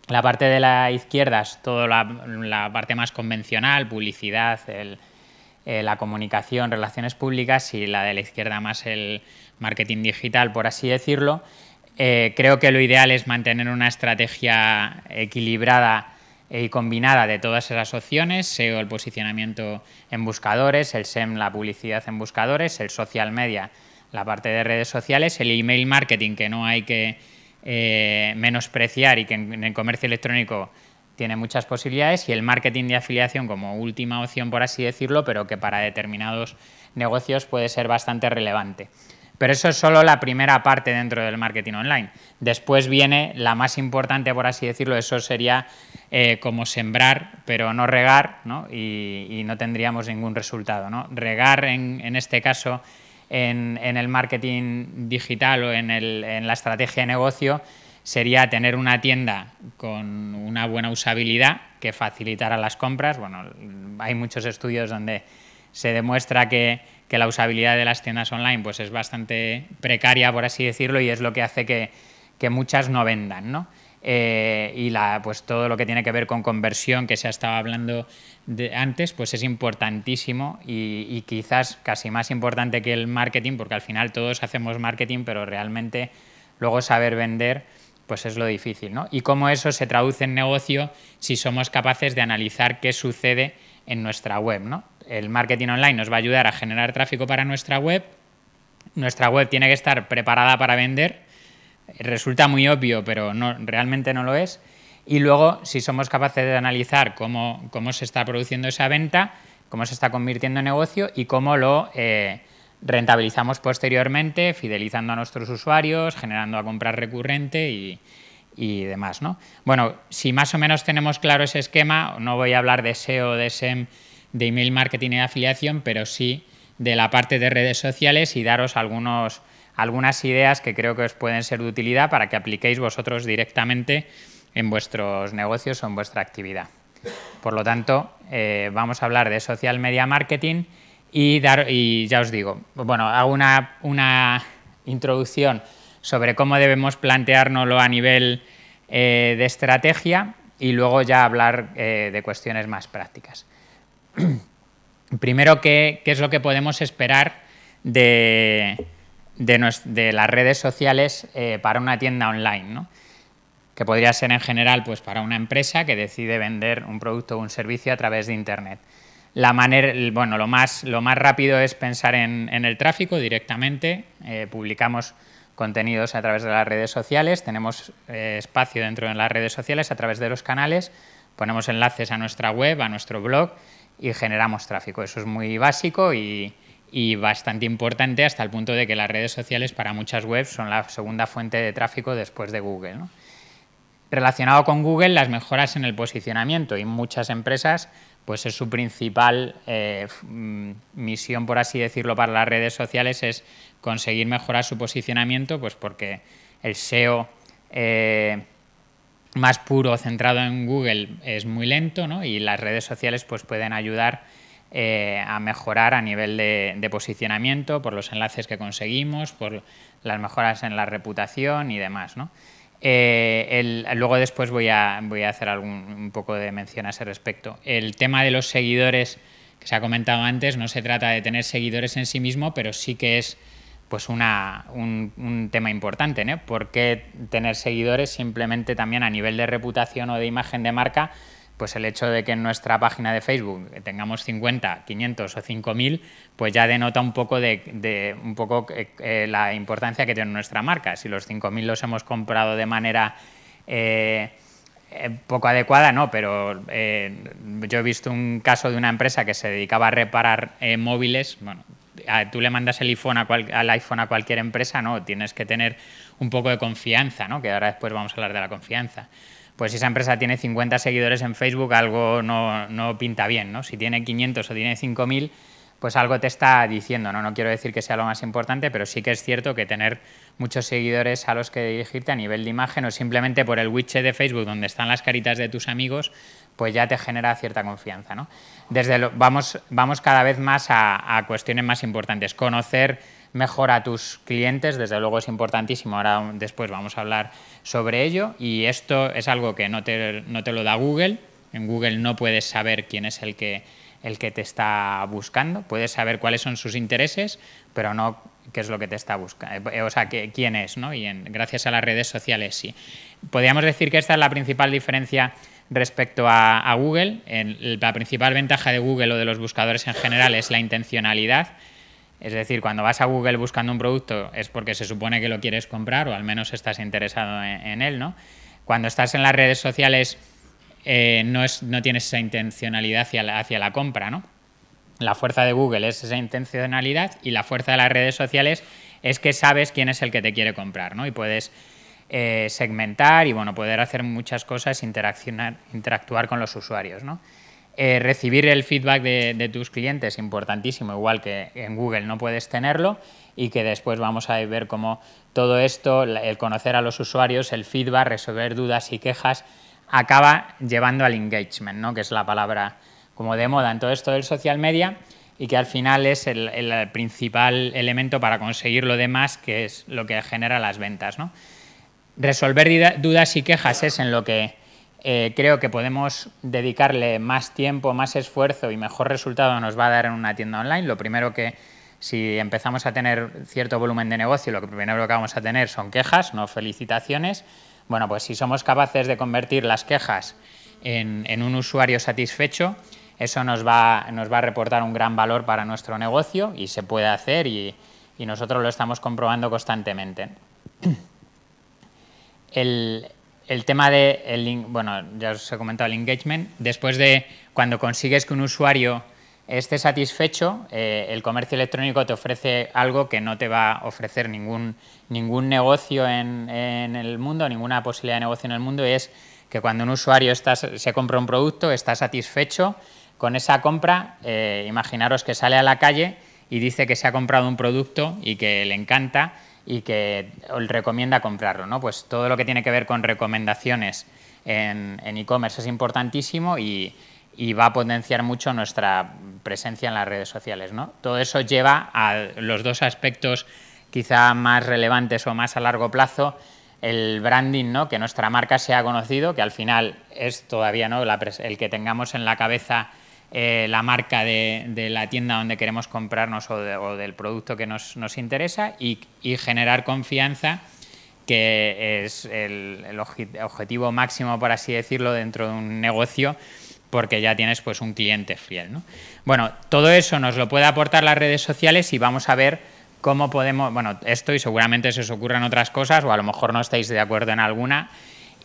C: La parte de la izquierda es toda la, parte más convencional, publicidad, eh, la comunicación, relaciones públicas y la de la izquierda más el marketing digital, por así decirlo. Eh, creo que lo ideal es mantener una estrategia equilibrada y combinada de todas esas opciones, SEO el posicionamiento en buscadores, el SEM la publicidad en buscadores, el social media la parte de redes sociales, el email marketing, que no hay que eh, menospreciar y que en, el comercio electrónico tiene muchas posibilidades, y el marketing de afiliación como última opción, por así decirlo, pero que para determinados negocios puede ser bastante relevante. Pero eso es solo la primera parte dentro del marketing online. Después viene la más importante, por así decirlo, eso sería eh, como sembrar, pero no regar, ¿no? Y, no tendríamos ningún resultado. ¿no? Regar, en este caso, en, el marketing digital o en, la estrategia de negocio sería tener una tienda con una buena usabilidad que facilitara las compras. Bueno, hay muchos estudios donde se demuestra que, la usabilidad de las tiendas online pues es bastante precaria, por así decirlo, y es lo que hace que, que muchas no vendan. ¿no? Eh, y la, pues todo lo que tiene que ver con conversión que se ha estado hablando de antes, pues es importantísimo y, quizás casi más importante que el marketing, porque al final todos hacemos marketing, pero realmente luego saber vender pues es lo difícil, ¿no? Y cómo eso se traduce en negocio si somos capaces de analizar qué sucede en nuestra web, ¿no? El marketing online nos va a ayudar a generar tráfico para nuestra web, nuestra web tiene que estar preparada para vender resulta muy obvio, pero no, realmente no lo es. Y luego, si somos capaces de analizar cómo, se está produciendo esa venta, cómo se está convirtiendo en negocio y cómo lo eh, rentabilizamos posteriormente, fidelizando a nuestros usuarios, generando a comprar recurrente y, demás. ¿no? Bueno, si más o menos tenemos claro ese esquema, no voy a hablar de SEO, de SEM, de email marketing y de afiliación, pero sí de la parte de redes sociales y daros algunos algunas ideas que creo que os pueden ser de utilidad para que apliquéis vosotros directamente en vuestros negocios o en vuestra actividad. Por lo tanto, eh, vamos a hablar de social media marketing y, dar, y ya os digo, bueno, hago una, introducción sobre cómo debemos planteárnoslo a nivel eh, de estrategia y luego ya hablar eh, de cuestiones más prácticas. (clears throat) Primero, ¿qué, es lo que podemos esperar de, de, las redes sociales eh, para una tienda online, que podría ser en general pues, para una empresa que decide vender un producto o un servicio a través de Internet. La manera, bueno, lo más, lo más rápido es pensar en, el tráfico directamente. Eh, publicamos contenidos a través de las redes sociales, tenemos eh, espacio dentro de las redes sociales a través de los canales, ponemos enlaces a nuestra web, a nuestro blog y generamos tráfico. Eso es muy básico y, y bastante importante hasta el punto de que las redes sociales para muchas webs son la segunda fuente de tráfico después de Google. Relacionado con Google, las mejoras en el posicionamiento y muchas empresas pues es su principal eh, mm, misión, por así decirlo, para las redes sociales es conseguir mejorar su posicionamiento, pues porque el SEO eh, más puro centrado en Google es muy lento, Y las redes sociales pues pueden ayudar eh, a mejorar a nivel de, posicionamiento, por los enlaces que conseguimos, por las mejoras en la reputación y demás. Eh, luego después voy a, hacer algún, un poco de mención a ese respecto. El tema de los seguidores, que se ha comentado antes, no se trata de tener seguidores en sí mismo, pero sí que es pues una, un, tema importante, ¿no? ¿Por tener seguidores simplemente también a nivel de reputación o de imagen de marca? pues el hecho de que en nuestra página de Facebook tengamos 50, 500 o 5.000, pues ya denota un poco, de, un poco eh, eh, la importancia que tiene nuestra marca. Si los 5.000 los hemos comprado de manera eh, poco adecuada, no, pero yo he visto un caso de una empresa que se dedicaba a reparar móviles. Bueno, tú le mandas el iPhone a al iPhone a cualquier empresa, no, tienes que tener un poco de confianza, ¿no? que ahora después vamos a hablar de la confianza pues si esa empresa tiene 50 seguidores en Facebook, algo no, pinta bien, ¿no? Si tiene 500 o tiene 5000, pues algo te está diciendo, ¿no? No quiero decir que sea lo más importante, pero sí que es cierto que tener muchos seguidores a los que dirigirte a nivel de imagen o simplemente por el widget de Facebook donde están las caritas de tus amigos, pues ya te genera cierta confianza, ¿no? Desde lo, vamos, vamos cada vez más a, a cuestiones más importantes, conocer mejor a tus clientes, desde luego es importantísimo. Ahora después vamos a hablar sobre ello y esto es algo que no te, no te lo da Google. En Google no puedes saber quién es el que, el que te está buscando. Puedes saber cuáles son sus intereses, pero no qué es lo que te está buscando, eh, o sea, que, quién es, ¿no? Y en, gracias a las redes sociales sí. Podríamos decir que esta es la principal diferencia respecto a, Google. En, la principal ventaja de Google o de los buscadores en general es la intencionalidad es decir, cuando vas a Google buscando un producto es porque se supone que lo quieres comprar o al menos estás interesado en, él, ¿no? Cuando estás en las redes sociales eh, no, tienes esa intencionalidad hacia la, compra, ¿no? La fuerza de Google es esa intencionalidad y la fuerza de las redes sociales es que sabes quién es el que te quiere comprar, ¿no? Y puedes eh, segmentar y, bueno, poder hacer muchas cosas, interactuar con los usuarios, ¿no? Eh, recibir el feedback de, tus clientes, es importantísimo, igual que en Google no puedes tenerlo, y que después vamos a ver cómo todo esto, el conocer a los usuarios, el feedback, resolver dudas y quejas, acaba llevando al engagement, ¿no? que es la palabra como de moda en todo esto del social media y que al final es el, principal elemento para conseguir lo demás, que es lo que genera las ventas. Resolver dudas y quejas es en lo que eh, creo que podemos dedicarle más tiempo, más esfuerzo y mejor resultado nos va a dar en una tienda online. Lo primero que si empezamos a tener cierto volumen de negocio, lo primero que vamos a tener son quejas, no felicitaciones. Bueno, pues si somos capaces de convertir las quejas en, un usuario satisfecho, eso nos va, nos va, a reportar un gran valor para nuestro negocio y se puede hacer y, y nosotros lo estamos comprobando constantemente. (clears throat) El, el tema de, el, bueno, ya os he comentado el engagement, después de cuando consigues que un usuario esté satisfecho, eh, el comercio electrónico te ofrece algo que no te va a ofrecer ningún, negocio en, el mundo, ninguna posibilidad de negocio en el mundo, y es que cuando un usuario se compra un producto, está satisfecho con esa compra, eh, imaginaros que sale a la calle y dice que se ha comprado un producto y que le encanta, y que recomienda comprarlo. Pues todo lo que tiene que ver con recomendaciones en e-commerce es importantísimo y, va a potenciar mucho nuestra presencia en las redes sociales. ¿no? Todo eso lleva a los dos aspectos quizá más relevantes o más a largo plazo, el branding, que nuestra marca sea conocido, que al final es todavía el que tengamos en la cabeza eh, la marca de, la tienda donde queremos comprarnos o, del producto que nos, interesa y, generar confianza, que es el, objetivo máximo, por así decirlo, dentro de un negocio porque ya tienes pues un cliente fiel. Bueno, todo eso nos lo puede aportar las redes sociales y vamos a ver cómo podemos, bueno, esto y seguramente se os ocurran otras cosas o a lo mejor no estáis de acuerdo en alguna,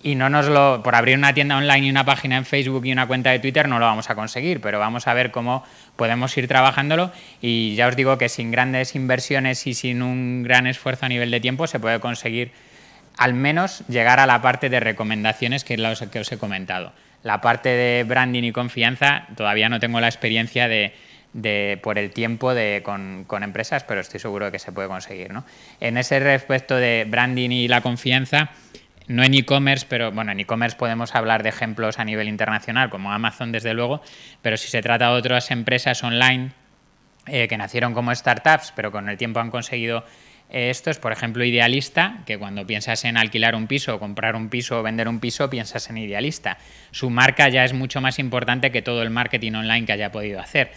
C: y no nos lo, por abrir una tienda online y una página en Facebook y una cuenta de Twitter no lo vamos a conseguir, pero vamos a ver cómo podemos ir trabajándolo y ya os digo que sin grandes inversiones y sin un gran esfuerzo a nivel de tiempo se puede conseguir al menos llegar a la parte de recomendaciones que es la que os he comentado. La parte de branding y confianza todavía no tengo la experiencia de, por el tiempo con, empresas, pero estoy seguro de que se puede conseguir. En ese respecto de branding y la confianza, no en e-commerce, pero bueno, en e-commerce podemos hablar de ejemplos a nivel internacional, como Amazon desde luego, pero si se trata de otras empresas online eh, que nacieron como startups, pero con el tiempo han conseguido eh, esto, es por ejemplo Idealista, que cuando piensas en alquilar un piso, comprar un piso o vender un piso, piensas en Idealista. Su marca ya es mucho más importante que todo el marketing online que haya podido hacer,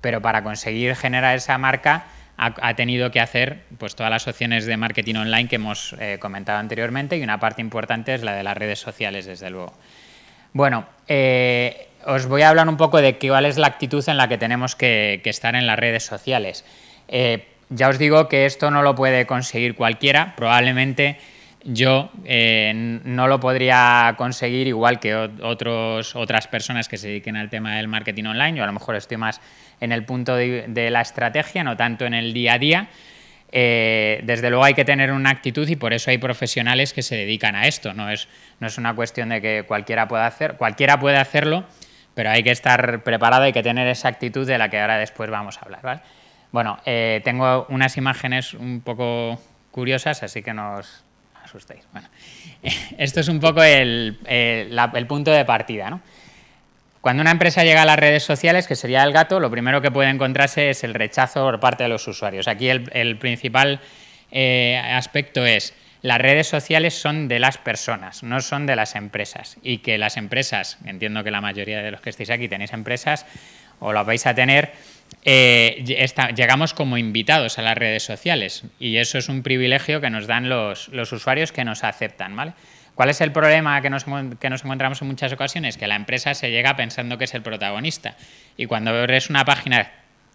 C: pero para conseguir generar esa marca ha, tenido que hacer pues, todas las opciones de marketing online que hemos eh, comentado anteriormente y una parte importante es la de las redes sociales, desde luego. Bueno, eh, os voy a hablar un poco de cuál es la actitud en la que tenemos que, estar en las redes sociales. Eh, ya os digo que esto no lo puede conseguir cualquiera, probablemente yo no lo podría conseguir igual que otras personas que se dediquen al tema del marketing online. Yo a lo mejor estoy más en el punto de, la estrategia, no tanto en el día a día. Eh, desde luego hay que tener una actitud y por eso hay profesionales que se dedican a esto. No es, no es una cuestión de que cualquiera pueda hacer, cualquiera puede hacerlo, pero hay que estar preparado, hay que tener esa actitud de la que ahora después vamos a hablar. ¿vale? Bueno, eh, tengo unas imágenes un poco curiosas, así que no os asustéis. Bueno, (laughs) esto es un poco el, el punto de partida. ¿no? Cuando una empresa llega a las redes sociales, que sería el gato, lo primero que puede encontrarse es el rechazo por parte de los usuarios. Aquí el, principal eh, aspecto es las redes sociales son de las personas, no son de las empresas. Y que las empresas, entiendo que la mayoría de los que estáis aquí tenéis empresas o las vais a tener, eh, llegamos como invitados a las redes sociales y eso es un privilegio que nos dan los, los usuarios que nos aceptan, ¿vale? ¿Cuál es el problema que nos, que nos, encontramos en muchas ocasiones? Que la empresa se llega pensando que es el protagonista. Y cuando abres una página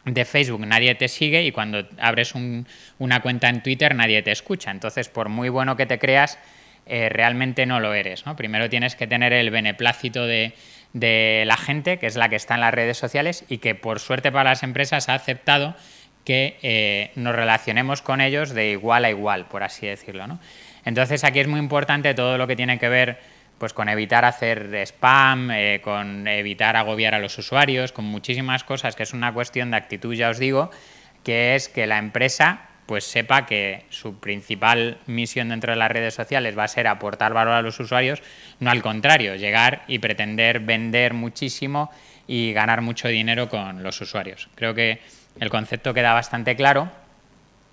C: de Facebook nadie te sigue y cuando abres una cuenta en Twitter nadie te escucha. Entonces, por muy bueno que te creas, eh, realmente no lo eres. Primero tienes que tener el beneplácito de, la gente, que es la que está en las redes sociales y que por suerte para las empresas ha aceptado que eh, nos relacionemos con ellos de igual a igual, por así decirlo. ¿no? Entonces aquí es muy importante todo lo que tiene que ver pues, con evitar hacer spam, eh, con evitar agobiar a los usuarios, con muchísimas cosas, que es una cuestión de actitud, ya os digo, que es que la empresa pues sepa que su principal misión dentro de las redes sociales va a ser aportar valor a los usuarios, no al contrario, llegar y pretender vender muchísimo y ganar mucho dinero con los usuarios. Creo que el concepto queda bastante claro.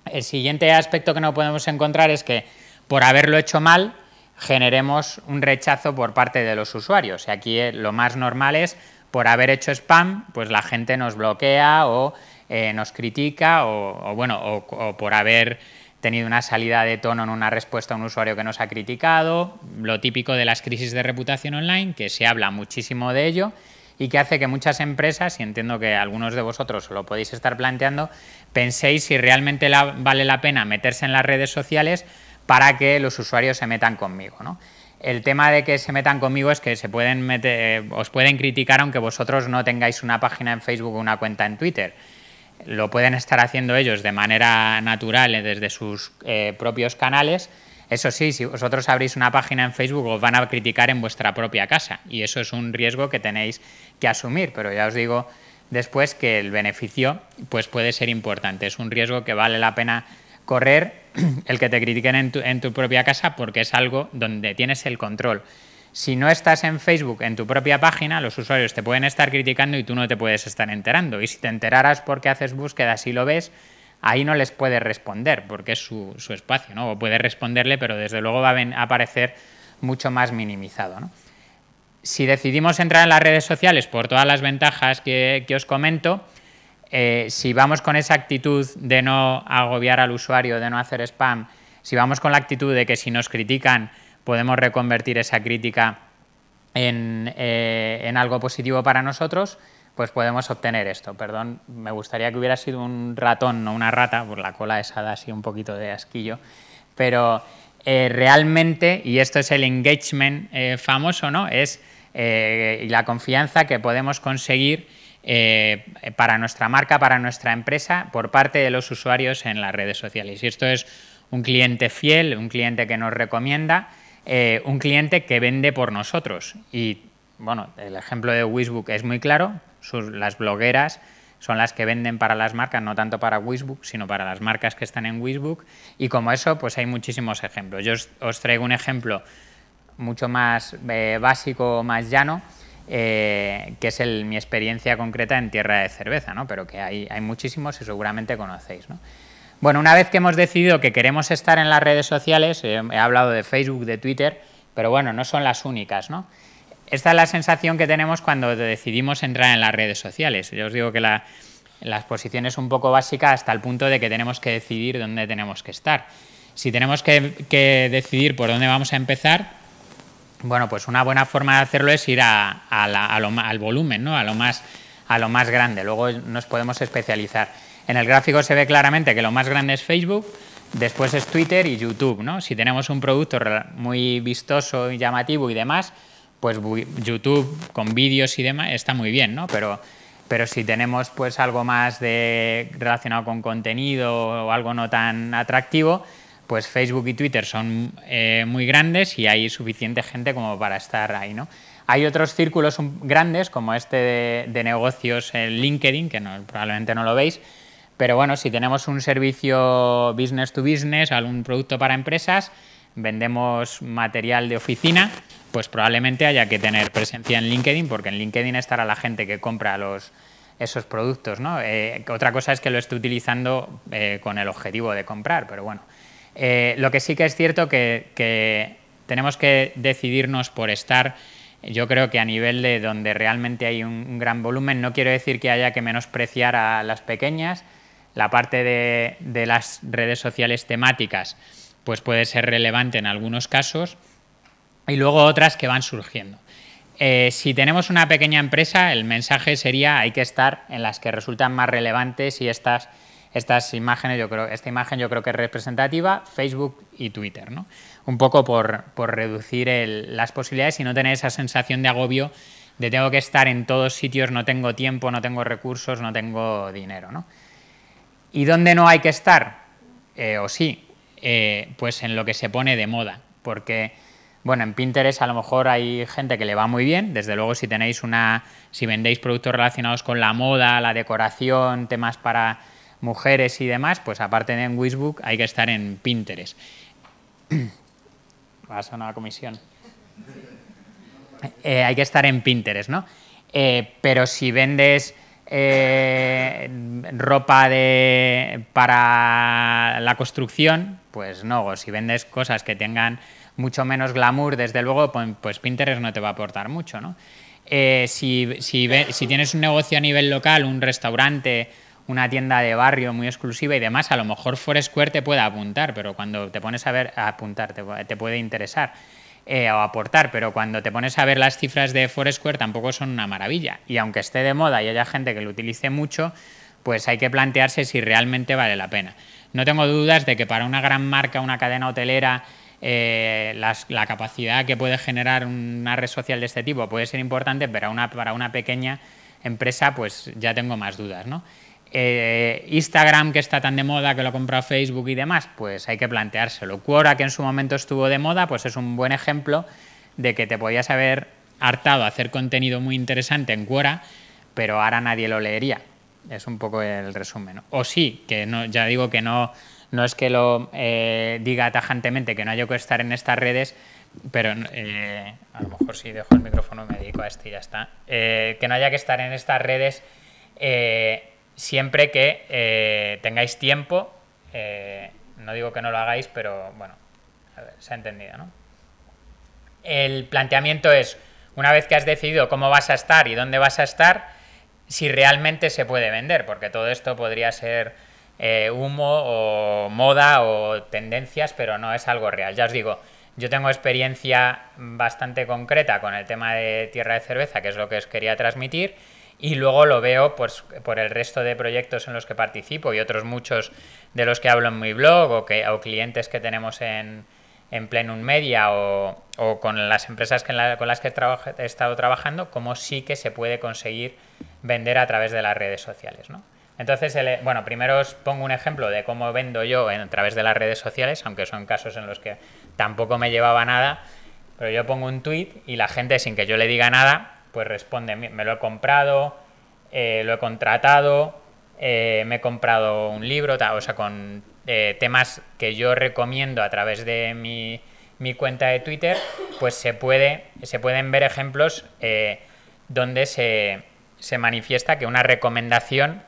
C: El siguiente aspecto que no podemos encontrar es que por haberlo hecho mal, generemos un rechazo por parte de los usuarios. Y aquí eh, lo más normal es, por haber hecho spam, pues la gente nos bloquea o eh, nos critica o, bueno, o, por haber tenido una salida de tono en una respuesta a un usuario que nos ha criticado, lo típico de las crisis de reputación online, que se habla muchísimo de ello y que hace que muchas empresas, y entiendo que algunos de vosotros lo podéis estar planteando, penséis si realmente vale la pena meterse en las redes sociales para que los usuarios se metan conmigo. ¿no? El tema de que se metan conmigo es que se pueden eh, os pueden criticar aunque vosotros no tengáis una página en Facebook o una cuenta en Twitter. Lo pueden estar haciendo ellos de manera natural eh, desde sus eh, propios canales. Eso sí, si vosotros abrís una página en Facebook os van a criticar en vuestra propia casa y eso es un riesgo que tenéis que asumir, pero ya os digo después que el beneficio pues puede ser importante, es un riesgo que vale la pena correr (clears throat) el que te critiquen en tu, propia casa porque es algo donde tienes el control. Si no estás en Facebook, en tu propia página, los usuarios te pueden estar criticando y tú no te puedes estar enterando. Y si te enteraras porque haces búsquedas y lo ves, ahí no les puedes responder porque es su, espacio, ¿no? O puedes responderle, pero desde luego va a aparecer mucho más minimizado, Si decidimos entrar en las redes sociales por todas las ventajas que os comento, eh, si vamos con esa actitud de no agobiar al usuario, de no hacer spam, si vamos con la actitud de que si nos critican podemos reconvertir esa crítica eh, en, algo positivo para nosotros, pues podemos obtener esto. Perdón, me gustaría que hubiera sido un ratón, no una rata, por la cola esa da así un poquito de asquillo, pero eh, realmente, y esto es el engagement famoso, ¿no? es la confianza que podemos conseguir eh, para nuestra marca, para nuestra empresa, por parte de los usuarios en las redes sociales. Y esto es un cliente fiel, un cliente que nos recomienda, eh, un cliente que vende por nosotros. Y bueno, el ejemplo de Wishbook es muy claro, las blogueras son las que venden para las marcas, no tanto para Wishbook, sino para las marcas que están en Wishbook. Y como eso, pues hay muchísimos ejemplos. Yo os, traigo un ejemplo mucho más eh, básico, más llano, eh, que es mi experiencia concreta en tierra de cerveza, pero que hay, muchísimos y seguramente conocéis. Bueno, una vez que hemos decidido que queremos estar en las redes sociales, eh, he hablado de Facebook, de Twitter, pero bueno, no son las únicas. Esta es la sensación que tenemos cuando decidimos entrar en las redes sociales. Yo os digo que la, la exposición es un poco básica hasta el punto de que tenemos que decidir dónde tenemos que estar. Si tenemos que decidir por dónde vamos a empezar, bueno, pues una buena forma de hacerlo es ir al volumen, ¿no? a, lo más, a lo más grande. Luego nos podemos especializar. En el gráfico se ve claramente que lo más grande es Facebook, después es Twitter y YouTube. ¿no? Si tenemos un producto muy vistoso y llamativo y demás, pues YouTube con vídeos y demás está muy bien, ¿no? Pero, si tenemos pues, algo más de, relacionado con contenido o algo no tan atractivo, pues Facebook y Twitter son eh, muy grandes y hay suficiente gente como para estar ahí. ¿no? Hay otros círculos grandes, como este de, negocios en LinkedIn, que probablemente no lo veis, pero bueno, si tenemos un servicio business to business, algún producto para empresas, vendemos material de oficina, pues probablemente haya que tener presencia en LinkedIn, porque en LinkedIn estará la gente que compra los, esos productos. ¿no? Eh, otra cosa es que lo esté utilizando eh, con el objetivo de comprar, pero bueno. Eh, lo que sí que es cierto que, que tenemos que decidirnos por estar yo creo que a nivel de donde realmente hay un, gran volumen, no quiero decir que haya que menospreciar a las pequeñas, la parte de, las redes sociales temáticas pues puede ser relevante en algunos casos y luego otras que van surgiendo. Eh, si tenemos una pequeña empresa, el mensaje sería hay que estar en las que resultan más relevantes y estas estas imágenes, yo creo, esta imagen yo creo que es representativa, Facebook y Twitter, ¿no? Un poco por, reducir las posibilidades y no tener esa sensación de agobio de tengo que estar en todos sitios, no tengo tiempo, no tengo recursos, no tengo dinero, ¿Y dónde no hay que estar? Eh, o sí, eh, pues en lo que se pone de moda, porque bueno, en Pinterest a lo mejor hay gente que le va muy bien, desde luego si tenéis una, si vendéis productos relacionados con la moda, la decoración, temas para mujeres y demás, pues aparte de en Wishbook hay que estar en Pinterest. (clears throat) Vas a una comisión. Eh, hay que estar en Pinterest, ¿no? Eh, pero si vendes eh, ropa de, para la construcción, pues no, o si vendes cosas que tengan mucho menos glamour, desde luego, pues Pinterest no te va a aportar mucho, ¿no? si tienes un negocio a nivel local, un restaurante, una tienda de barrio muy exclusiva y demás, a lo mejor Foursquare te puede apuntar, pero cuando te pones a ver, a apuntar, te, puede interesar. Eh, o aportar, pero cuando te pones a ver las cifras de Foursquare tampoco son una maravilla. Y aunque esté de moda y haya gente que lo utilice mucho, pues hay que plantearse si realmente vale la pena. No tengo dudas de que para una gran marca, una cadena hotelera, eh, la capacidad que puede generar una red social de este tipo puede ser importante, pero una, para una pequeña empresa pues ya tengo más dudas. ¿no? Eh, Instagram, que está tan de moda, que lo compra Facebook y demás, pues hay que planteárselo. Quora, que en su momento estuvo de moda, pues es un buen ejemplo de que te podías haber hartado a hacer contenido muy interesante en Quora, pero ahora nadie lo leería. Es un poco el resumen. O sí, que no, ya digo que no, no es que lo eh, diga tajantemente que no haya que estar en estas redes, pero eh, a lo mejor si dejo el micrófono me dedico a este y ya está. que no haya que estar en estas redes siempre que eh, tengáis tiempo. Eh, no digo que no lo hagáis, pero bueno, se ha entendido, ¿no? El planteamiento es, una vez que has decidido cómo vas a estar y dónde vas a estar, si realmente se puede vender, porque todo esto podría ser eh, humo o moda o tendencias, pero no es algo real. Ya os digo, yo tengo experiencia bastante concreta con el tema de tierra de cerveza, que es lo que os quería transmitir y luego lo veo pues, por el resto de proyectos en los que participo y otros muchos de los que hablo en mi blog o, que, clientes que tenemos en, en Plenum Media o, con las empresas con las que he, estado trabajando, cómo sí que se puede conseguir vender a través de las redes sociales. Entonces, bueno, primero os pongo un ejemplo de cómo vendo yo a través de las redes sociales, aunque son casos en los que tampoco me llevaba nada, pero yo pongo un tweet y la gente sin que yo le diga nada pues responde, me lo he comprado, eh, lo he contratado, eh, me he comprado un libro, o sea, con eh, temas que yo recomiendo a través de mi, cuenta de Twitter, pues se, puede, se pueden ver ejemplos donde se, manifiesta que una recomendación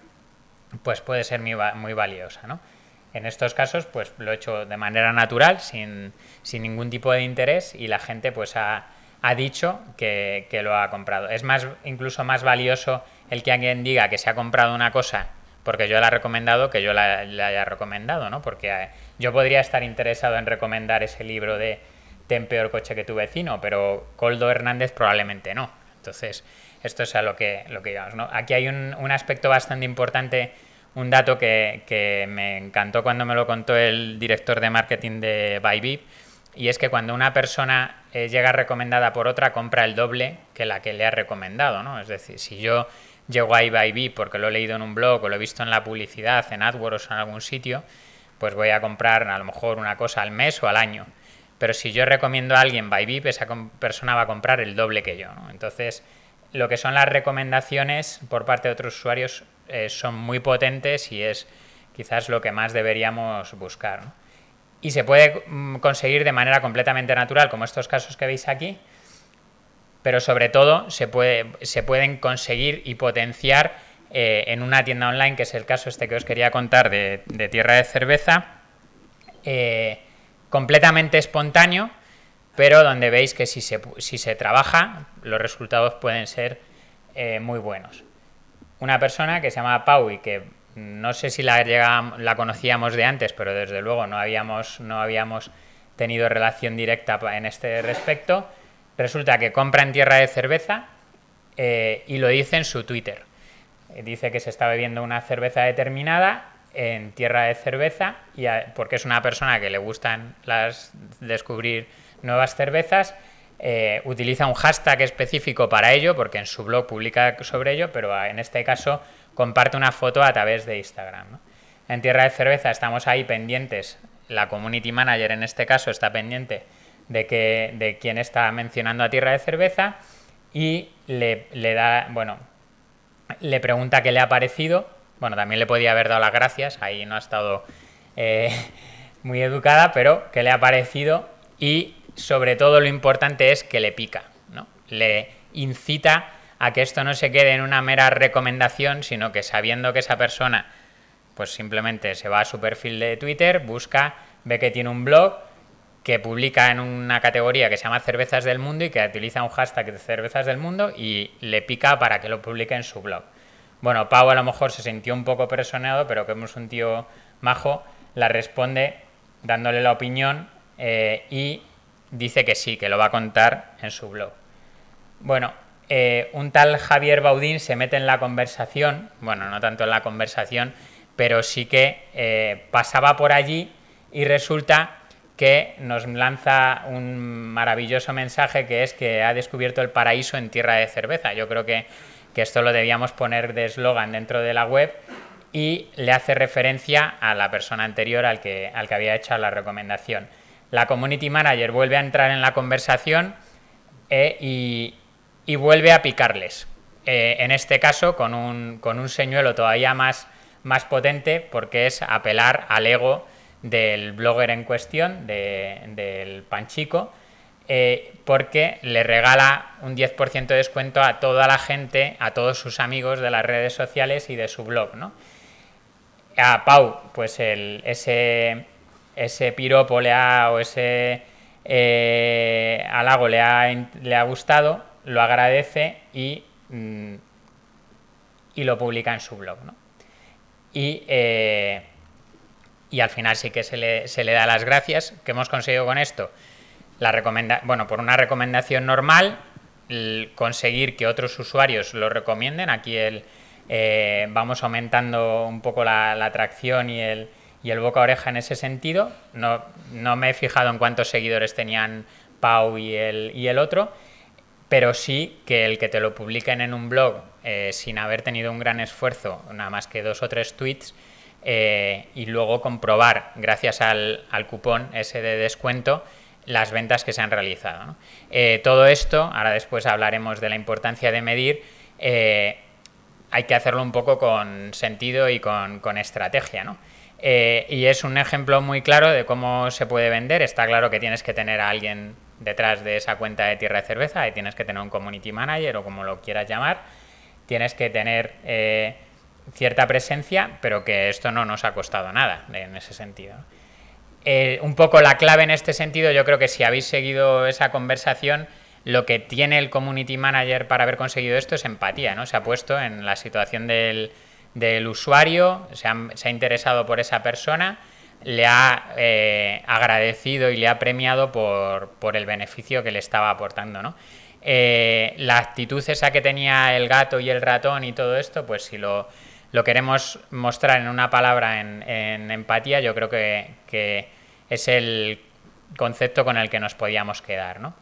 C: pues puede ser muy, valiosa, En estos casos, pues lo he hecho de manera natural, sin, sin ningún tipo de interés, y la gente pues ha, ha dicho que, lo ha comprado. Es más, incluso más valioso el que alguien diga que se ha comprado una cosa porque yo la he recomendado que yo la, haya recomendado, ¿no? Porque eh, yo podría estar interesado en recomendar ese libro de Ten peor coche que tu vecino, pero Coldo Hernández probablemente no. Entonces, esto es a lo que, lo que ¿no? Aquí hay un, aspecto bastante importante, un dato que, me encantó cuando me lo contó el director de marketing de Bybit, y es que cuando una persona eh, llega recomendada por otra, compra el doble que la que le ha recomendado, ¿no? Es decir, si yo llego a Ibi porque lo he leído en un blog o lo he visto en la publicidad, en AdWords o en algún sitio, pues voy a comprar a lo mejor una cosa al mes o al año. Pero si yo recomiendo a alguien Bybip, esa persona va a comprar el doble que yo. ¿no? Entonces, lo que son las recomendaciones por parte de otros usuarios eh, son muy potentes y es quizás lo que más deberíamos buscar. ¿no? y se puede mm, conseguir de manera completamente natural, como estos casos que veis aquí, pero sobre todo se, puede, se pueden conseguir y potenciar eh, en una tienda online, que es el caso este que os quería contar de, Tierra de Cerveza, eh, completamente espontáneo, pero donde veis que si se, si se trabaja, los resultados pueden ser eh, muy buenos. Una persona que se llama Pau y que no sé si la, la conocíamos de antes, pero desde luego no habíamos, no habíamos tenido relación directa en este respecto. Resulta que compra en tierra de cerveza eh, y lo dice en su Twitter. Eh, dice que se está bebiendo una cerveza determinada en tierra de cerveza y porque es una persona que le gustan las descubrir nuevas cervezas eh, utiliza un hashtag específico para ello porque en su blog publica sobre ello pero en este caso comparte una foto a través de Instagram. En Tierra de Cerveza estamos ahí pendientes, la community manager en este caso está pendiente de, que, de quién está mencionando a Tierra de Cerveza y le, da, bueno, le pregunta qué le ha parecido. Bueno, también le podía haber dado las gracias, ahí no ha estado eh, (laughs) muy educada, pero qué le ha parecido y sobre todo lo importante es que le pica, ¿no? Le incita a que esto no se quede en una mera recomendación, sino que sabiendo que esa persona, pues simplemente se va a su perfil de Twitter, busca, ve que tiene un blog que publica en una categoría que se llama Cervezas del Mundo y que utiliza un hashtag de Cervezas del Mundo y le pica para que lo publique en su blog. Bueno, Pau a lo mejor se sintió un poco presionado, pero que es un tío majo, la responde dándole la opinión eh, y dice que sí, que lo va a contar en su blog. Bueno, eh, un tal Javier Baudín se mete en la conversación, bueno, no tanto en la conversación, pero sí que eh, pasaba por allí y resulta que nos lanza un maravilloso mensaje que es que ha descubierto el paraíso en tierra de cerveza. Yo creo que, que esto lo debíamos poner de eslogan dentro de la web y le hace referencia a la persona anterior al que, al que había hecho la recomendación. La community manager vuelve a entrar en la conversación eh, y, y vuelve a picarles. Eh, en este caso, con un, con un señuelo todavía más, más potente, porque es apelar al ego del blogger en cuestión, del panchico, eh, porque le regala un 10% de descuento a toda la gente, a todos sus amigos de las redes sociales y de su blog. ¿no? A Pau, pues el, ese, ese piropo o ese eh, halago le ha, le ha gustado lo agradece y, mm, y lo publica en su blog. Eh, y, al final sí que se le, se le da las gracias. ¿Qué hemos conseguido con esto? La bueno, por una recomendación normal, conseguir que otros usuarios lo recomienden. Aquí el, eh, vamos aumentando un poco la, atracción y el, boca a oreja en ese sentido. No, me he fijado en cuántos seguidores tenían Pau y el, y el otro, pero sí que el que te lo publiquen en un blog eh, sin haber tenido un gran esfuerzo, nada más que dos o tres tweets, eh, y luego comprobar, gracias al, cupón ese de descuento, las ventas que se han realizado. Eh, todo esto, ahora después hablaremos de la importancia de medir, hay que hacerlo un poco con sentido y con, estrategia. y es un ejemplo muy claro de cómo se puede vender. Está claro que tienes que tener a alguien detrás de esa cuenta de tierra de cerveza, ahí tienes que tener un community manager o como lo quieras llamar, tienes que tener eh, cierta presencia, pero que esto no nos ha costado nada en ese sentido. Eh, un poco la clave en este sentido, yo creo que si habéis seguido esa conversación, lo que tiene el community manager para haber conseguido esto es empatía, ¿no? Se ha puesto en la situación del, usuario, se ha interesado por esa persona le ha eh, agradecido y le ha premiado por, el beneficio que le estaba aportando, ¿no? Eh, la actitud esa que tenía el gato y el ratón y todo esto, pues si lo, queremos mostrar en una palabra en, empatía, yo creo que, es el concepto con el que nos podíamos quedar, ¿no?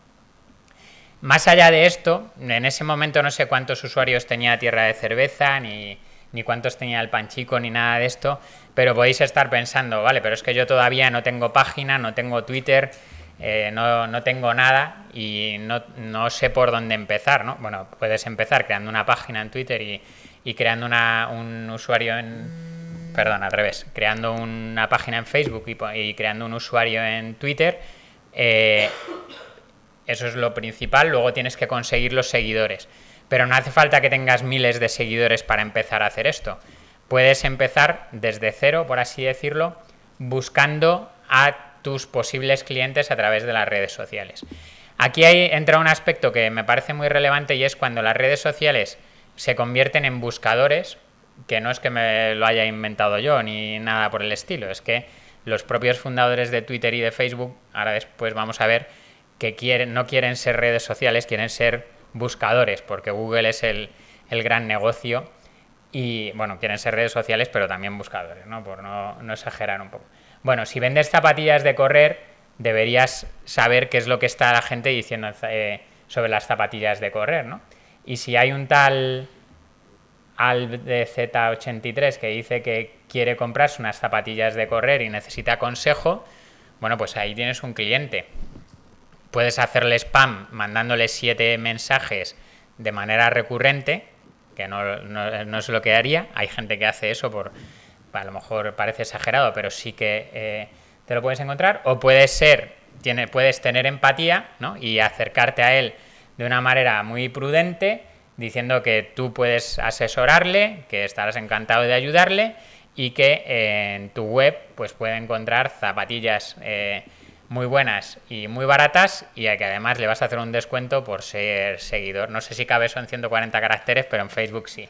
C: Más allá de esto, en ese momento no sé cuántos usuarios tenía Tierra de Cerveza ni, ni cuántos tenía el panchico, ni nada de esto, pero podéis estar pensando, vale, pero es que yo todavía no tengo página, no tengo Twitter, eh, no, tengo nada y no, no, sé por dónde empezar, ¿no? Bueno, puedes empezar creando una página en Twitter y, creando una, un usuario en... Perdón, al revés, creando una página en Facebook y, creando un usuario en Twitter. Eh, eso es lo principal, luego tienes que conseguir los seguidores. Pero no hace falta que tengas miles de seguidores para empezar a hacer esto. Puedes empezar desde cero, por así decirlo, buscando a tus posibles clientes a través de las redes sociales. Aquí entra un aspecto que me parece muy relevante y es cuando las redes sociales se convierten en buscadores, que no es que me lo haya inventado yo ni nada por el estilo, es que los propios fundadores de Twitter y de Facebook, ahora después vamos a ver, que no quieren ser redes sociales, quieren ser buscadores, porque Google es el, gran negocio y, bueno, quieren ser redes sociales, pero también buscadores, ¿no? Por no, no exagerar un poco. Bueno, si vendes zapatillas de correr, deberías saber qué es lo que está la gente diciendo eh, sobre las zapatillas de correr, ¿no? Y si hay un tal al de Z83 que dice que quiere comprarse unas zapatillas de correr y necesita consejo, bueno, pues ahí tienes un cliente puedes hacerle spam mandándole siete mensajes de manera recurrente, que no, es lo que haría. Hay gente que hace eso por, a lo mejor parece exagerado, pero sí que eh, te lo puedes encontrar. O puedes ser, tiene, puedes tener empatía ¿no? y acercarte a él de una manera muy prudente, diciendo que tú puedes asesorarle, que estarás encantado de ayudarle y que eh, en tu web pues puede encontrar zapatillas. Eh, muy buenas y muy baratas y a que además le vas a hacer un descuento por ser seguidor. No sé si cabe eso en 140 caracteres, pero en Facebook sí.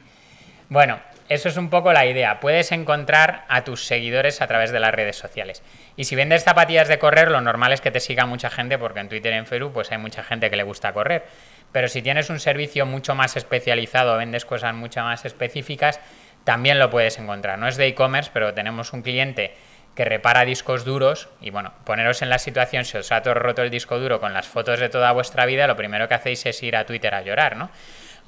C: Bueno, eso es un poco la idea. Puedes encontrar a tus seguidores a través de las redes sociales. Y si vendes zapatillas de correr, lo normal es que te siga mucha gente, porque en Twitter y en Facebook pues hay mucha gente que le gusta correr. Pero si tienes un servicio mucho más especializado, vendes cosas mucho más específicas, también lo puedes encontrar. No es de e-commerce, pero tenemos un cliente que repara discos duros. Y bueno, poneros en la situación, si os ha roto el disco duro con las fotos de toda vuestra vida, lo primero que hacéis es ir a Twitter a llorar, ¿no?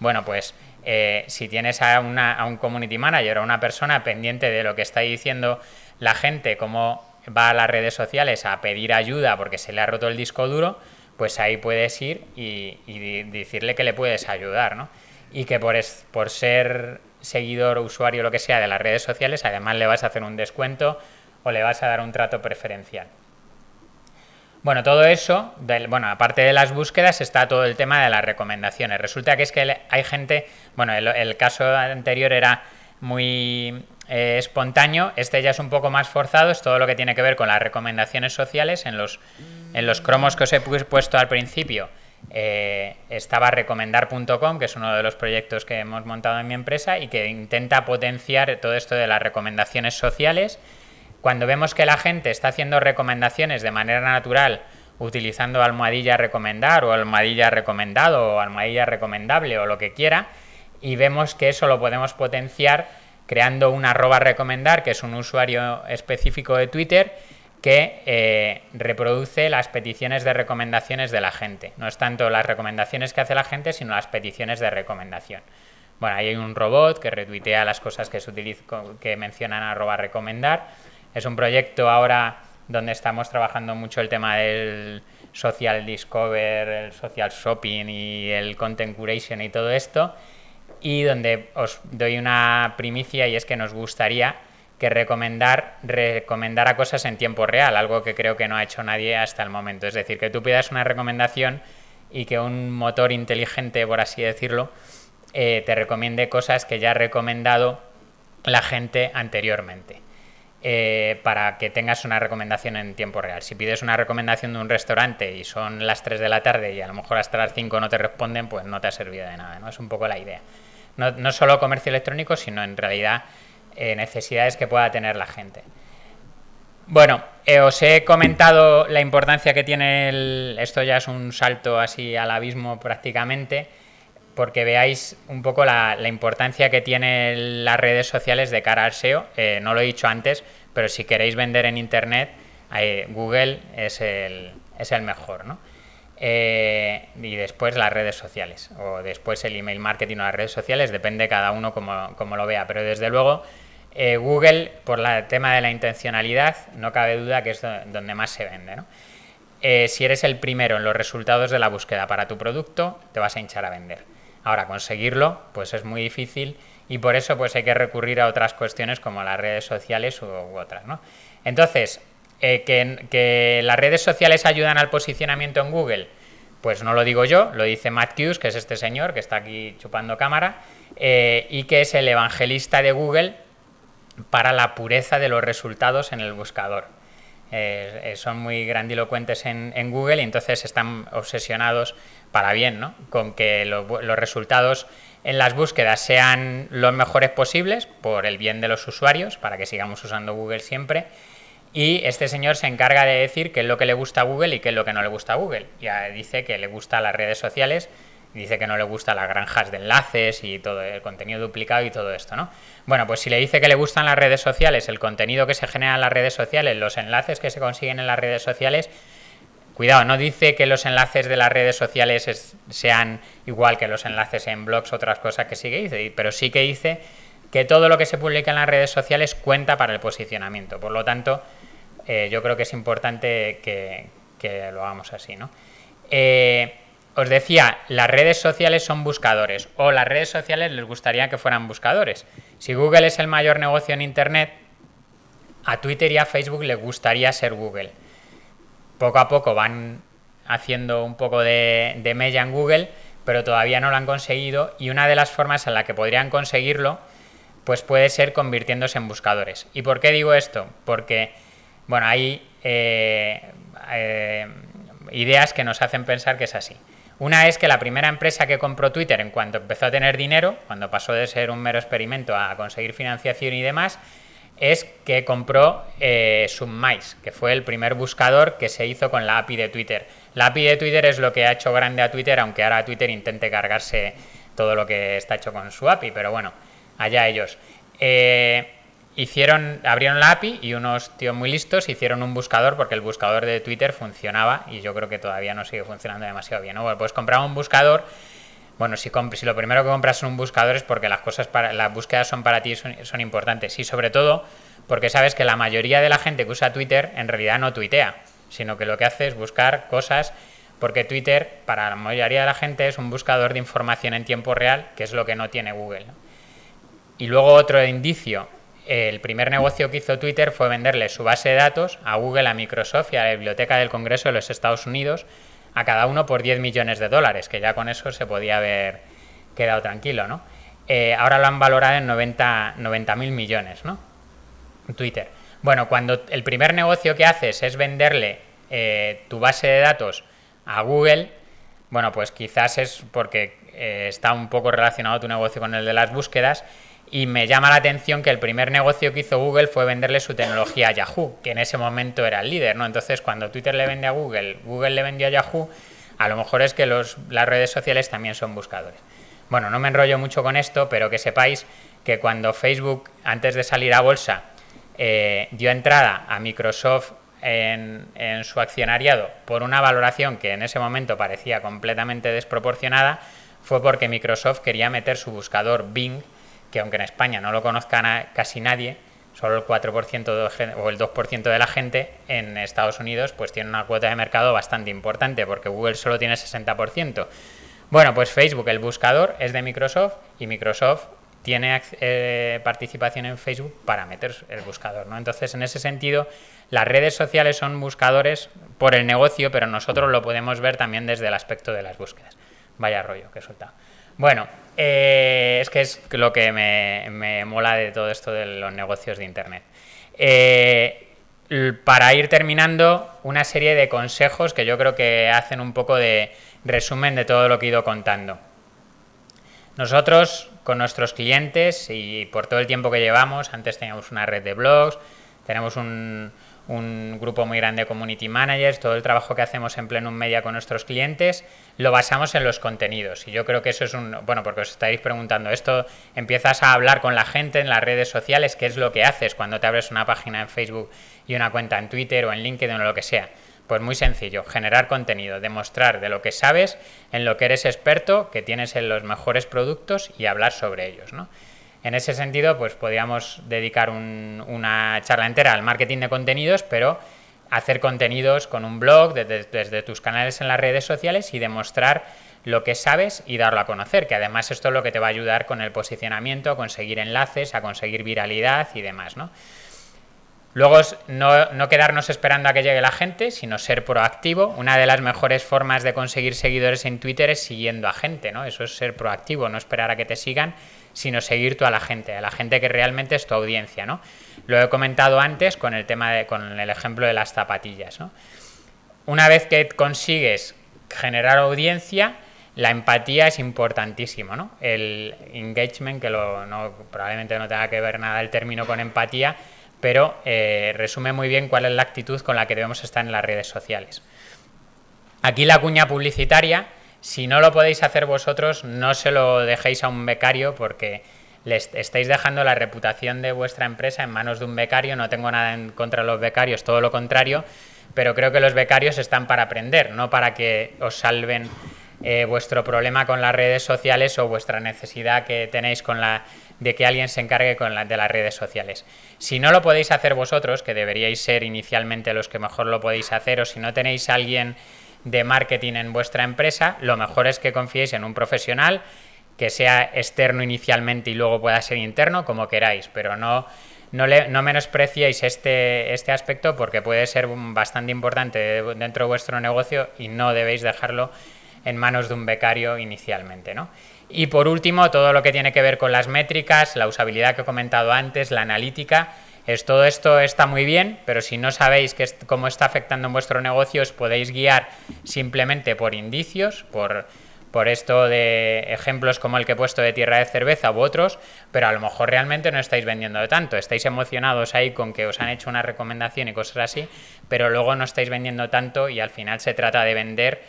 C: Bueno, pues eh, si tienes a, una, un community manager o a una persona pendiente de lo que está diciendo la gente, cómo va a las redes sociales a pedir ayuda porque se le ha roto el disco duro, pues ahí puedes ir y, decirle que le puedes ayudar, ¿no? Y que por, es, por ser seguidor, usuario, lo que sea de las redes sociales, además le vas a hacer un descuento o le vas a dar un trato preferencial. Bueno, todo eso, bueno, aparte de las búsquedas está todo el tema de las recomendaciones. Resulta que es que hay gente, bueno, el, caso anterior era muy eh, espontáneo, este ya es un poco más forzado, es todo lo que tiene que ver con las recomendaciones sociales. En los, cromos que os he puesto al principio eh, estaba recomendar.com, que es uno de los proyectos que hemos montado en mi empresa y que intenta potenciar todo esto de las recomendaciones sociales cuando vemos que la gente está haciendo recomendaciones de manera natural, utilizando almohadilla recomendar o almohadilla recomendado o almohadilla recomendable o lo que quiera, y vemos que eso lo podemos potenciar creando un arroba recomendar, que es un usuario específico de Twitter, que eh, reproduce las peticiones de recomendaciones de la gente. No es tanto las recomendaciones que hace la gente, sino las peticiones de recomendación. Bueno, ahí hay un robot que retuitea las cosas que, que mencionan arroba recomendar es un proyecto ahora donde estamos trabajando mucho el tema del social discover, el social shopping y el content curation y todo esto. Y donde os doy una primicia y es que nos gustaría que recomendar recomendara cosas en tiempo real, algo que creo que no ha hecho nadie hasta el momento. Es decir, que tú pidas una recomendación y que un motor inteligente, por así decirlo, eh, te recomiende cosas que ya ha recomendado la gente anteriormente. Eh, para que tengas una recomendación en tiempo real. Si pides una recomendación de un restaurante y son las 3 de la tarde y a lo mejor hasta las 5 no te responden, pues no te ha servido de nada, ¿no? Es un poco la idea. No, solo comercio electrónico, sino en realidad eh, necesidades que pueda tener la gente. Bueno, eh, os he comentado la importancia que tiene el... Esto ya es un salto así al abismo prácticamente porque veáis un poco la, importancia que tienen las redes sociales de cara al SEO. Eh, no lo he dicho antes, pero si queréis vender en Internet, Google es el, mejor, ¿no? Eh, y después las redes sociales, o después el email marketing o las redes sociales, depende cada uno como, lo vea, pero desde luego eh, Google, por el tema de la intencionalidad, no cabe duda que es donde más se vende, si eres el primero en los resultados de la búsqueda para tu producto, te vas a hinchar a vender. Ahora, conseguirlo pues es muy difícil y por eso pues hay que recurrir a otras cuestiones como las redes sociales u, otras. ¿no? Entonces, eh, que, que, las redes sociales ayudan al posicionamiento en Google, pues no lo digo yo, lo dice Matt Hughes, que es este señor que está aquí chupando cámara, eh, y que es el evangelista de Google para la pureza de los resultados en el buscador. Eh, son muy grandilocuentes en, en Google y entonces están obsesionados para bien, ¿no? Con que los resultados en las búsquedas sean los mejores posibles por el bien de los usuarios, para que sigamos usando Google siempre. Y este señor se encarga de decir qué es lo que le gusta a Google y qué es lo que no le gusta a Google. Ya eh, dice que le gusta las redes sociales, dice que no le gusta las granjas de enlaces y todo el contenido duplicado y todo esto, ¿no? Bueno, pues si le dice que le gustan las redes sociales, el contenido que se genera en las redes sociales, los enlaces que se consiguen en las redes sociales, Cuidado, no dice que los enlaces de las redes sociales sean igual que los enlaces en blogs, otras cosas que sí que dice, pero sí que dice que todo lo que se publica en las redes sociales cuenta para el posicionamiento. Por lo tanto, eh, yo creo que es importante que, lo hagamos así. ¿no? Eh, os decía, las redes sociales son buscadores o las redes sociales les gustaría que fueran buscadores. Si Google es el mayor negocio en Internet, a Twitter y a Facebook les gustaría ser Google poco a poco van haciendo un poco de, de mella en Google, pero todavía no lo han conseguido y una de las formas en la que podrían conseguirlo pues puede ser convirtiéndose en buscadores. ¿Y por qué digo esto? Porque, bueno, hay eh, eh, ideas que nos hacen pensar que es así. Una es que la primera empresa que compró Twitter en cuanto empezó a tener dinero, cuando pasó de ser un mero experimento a conseguir financiación y demás, es que compró eh, que fue el primer buscador que se hizo con la API de Twitter. La API de Twitter es lo que ha hecho grande a Twitter, aunque ahora Twitter intente cargarse todo lo que está hecho con su API, pero bueno, allá ellos. Eh, hicieron, abrieron la API y unos tíos muy listos hicieron un buscador porque el buscador de Twitter funcionaba y yo creo que todavía no sigue funcionando demasiado bien. pues compraron un buscador bueno, si, lo primero que compras son un buscador es porque las cosas para las búsquedas son para ti son, importantes. Y sobre todo porque sabes que la mayoría de la gente que usa Twitter en realidad no tuitea, sino que lo que hace es buscar cosas porque Twitter para la mayoría de la gente es un buscador de información en tiempo real, que es lo que no tiene Google. Y luego otro indicio, el primer negocio que hizo Twitter fue venderle su base de datos a Google, a Microsoft y a la Biblioteca del Congreso de los Estados Unidos, a cada uno por 10 millones de dólares, que ya con eso se podía haber quedado tranquilo, ¿no? Eh, ahora lo han valorado en 90 mil millones, ¿no? Twitter. Bueno, cuando el primer negocio que haces es venderle eh, tu base de datos a Google, bueno, pues quizás es porque eh, está un poco relacionado tu negocio con el de las búsquedas y me llama la atención que el primer negocio que hizo Google fue venderle su tecnología a Yahoo, que en ese momento era el líder, ¿no? Entonces, cuando Twitter le vende a Google, Google le vendió a Yahoo, a lo mejor es que las redes sociales también son buscadores. Bueno, no me enrollo mucho con esto, pero que sepáis que cuando Facebook, antes de salir a bolsa, eh, dio entrada a Microsoft en, en su accionariado por una valoración que en ese momento parecía completamente desproporcionada, fue porque Microsoft quería meter su buscador Bing que aunque en España no lo conozca casi nadie, solo el 4% o el 2% de la gente en Estados Unidos pues tiene una cuota de mercado bastante importante porque Google solo tiene 60%. Bueno, pues Facebook, el buscador, es de Microsoft y Microsoft tiene eh, participación en Facebook para meter el buscador, ¿no? Entonces, en ese sentido, las redes sociales son buscadores por el negocio, pero nosotros lo podemos ver también desde el aspecto de las búsquedas. Vaya rollo que suelta bueno, eh, es que es lo que me, me, mola de todo esto de los negocios de Internet. Eh, para ir terminando, una serie de consejos que yo creo que hacen un poco de resumen de todo lo que he ido contando. Nosotros, con nuestros clientes y por todo el tiempo que llevamos, antes teníamos una red de blogs, tenemos un, un grupo muy grande de community managers, todo el trabajo que hacemos en pleno Media con nuestros clientes, lo basamos en los contenidos. Y yo creo que eso es un, bueno, porque os estáis preguntando, esto empiezas a hablar con la gente en las redes sociales, qué es lo que haces cuando te abres una página en Facebook y una cuenta en Twitter o en LinkedIn o lo que sea. Pues muy sencillo, generar contenido, demostrar de lo que sabes, en lo que eres experto, que tienes en los mejores productos y hablar sobre ellos, ¿no? En ese sentido, pues podríamos dedicar una charla entera al marketing de contenidos, pero hacer contenidos con un blog, desde, tus canales en las redes sociales y demostrar lo que sabes y darlo a conocer, que además esto es lo que te va a ayudar con el posicionamiento, a conseguir enlaces, a conseguir viralidad y demás, ¿no? Luego, no, no quedarnos esperando a que llegue la gente, sino ser proactivo. Una de las mejores formas de conseguir seguidores en Twitter es siguiendo a gente, ¿no? Eso es ser proactivo, no esperar a que te sigan, sino seguir tú a la gente, a la gente que realmente es tu audiencia, ¿no? Lo he comentado antes con el tema de, con el ejemplo de las zapatillas, Una vez que consigues generar audiencia, la empatía es importantísimo, ¿no? El engagement, que lo, no, probablemente no tenga que ver nada el término con empatía, pero eh, resume muy bien cuál es la actitud con la que debemos estar en las redes sociales. Aquí la cuña publicitaria si no lo podéis hacer vosotros, no se lo dejéis a un becario porque les estáis dejando la reputación de vuestra empresa en manos de un becario. No tengo nada en contra de los becarios, todo lo contrario, pero creo que los becarios están para aprender, no para que os salven eh, vuestro problema con las redes sociales o vuestra necesidad que tenéis con la de que alguien se encargue con de las redes sociales. Si no lo podéis hacer vosotros, que deberíais ser inicialmente los que mejor lo podéis hacer, o si no tenéis alguien de marketing en vuestra empresa, lo mejor es que confiéis en un profesional que sea externo inicialmente y luego pueda ser interno, como queráis, pero no, no, menospreciéis este, este, aspecto porque puede ser bastante importante dentro de vuestro negocio y no debéis dejarlo en manos de un becario inicialmente, ¿no? Y por último, todo lo que tiene que ver con las métricas, la usabilidad que he comentado antes, la analítica, todo esto está muy bien, pero si no sabéis cómo está afectando en vuestro negocio, os podéis guiar simplemente por indicios, por, por esto de ejemplos como el que he puesto de tierra de cerveza u otros, pero a lo mejor realmente no estáis vendiendo de tanto, estáis emocionados ahí con que os han hecho una recomendación y cosas así, pero luego no estáis vendiendo tanto y al final se trata de vender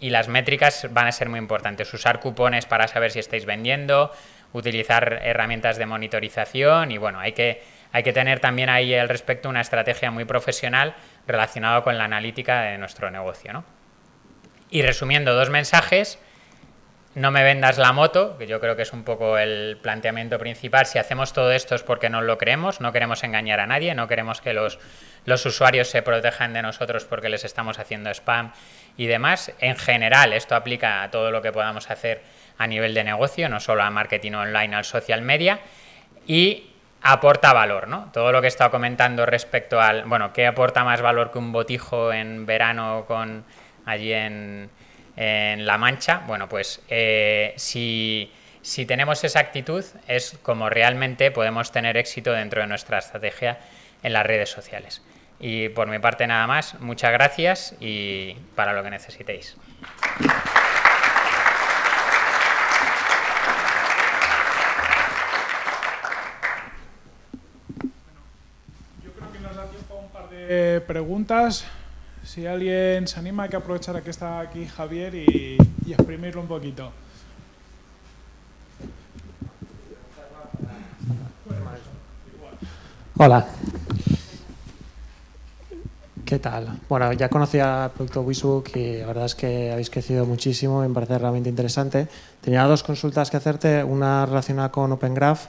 C: y las métricas van a ser muy importantes, usar cupones para saber si estáis vendiendo, utilizar herramientas de monitorización y bueno, hay que, hay que tener también ahí al respecto una estrategia muy profesional relacionada con la analítica de nuestro negocio. ¿no? Y resumiendo, dos mensajes. No me vendas la moto, que yo creo que es un poco el planteamiento principal. Si hacemos todo esto es porque no lo creemos, no queremos engañar a nadie, no queremos que los, los usuarios se protejan de nosotros porque les estamos haciendo spam y demás. En general, esto aplica a todo lo que podamos hacer a nivel de negocio, no solo a marketing online, al social media, y aporta valor, ¿no? Todo lo que he estado comentando respecto al, bueno, ¿qué aporta más valor que un botijo en verano con allí en, La Mancha? Bueno, pues eh, si, si tenemos esa actitud es como realmente podemos tener éxito dentro de nuestra estrategia en las redes sociales. Y por mi parte nada más, muchas gracias y para lo que necesitéis.
A: preguntas, si alguien se anima, hay que aprovechar a que está aquí Javier y, exprimirlo un poquito.
C: Hola. ¿Qué tal? Bueno, ya conocía Producto Wisbook y la verdad es que habéis crecido muchísimo me parece realmente interesante. Tenía dos consultas que hacerte, una relacionada con Open Graph,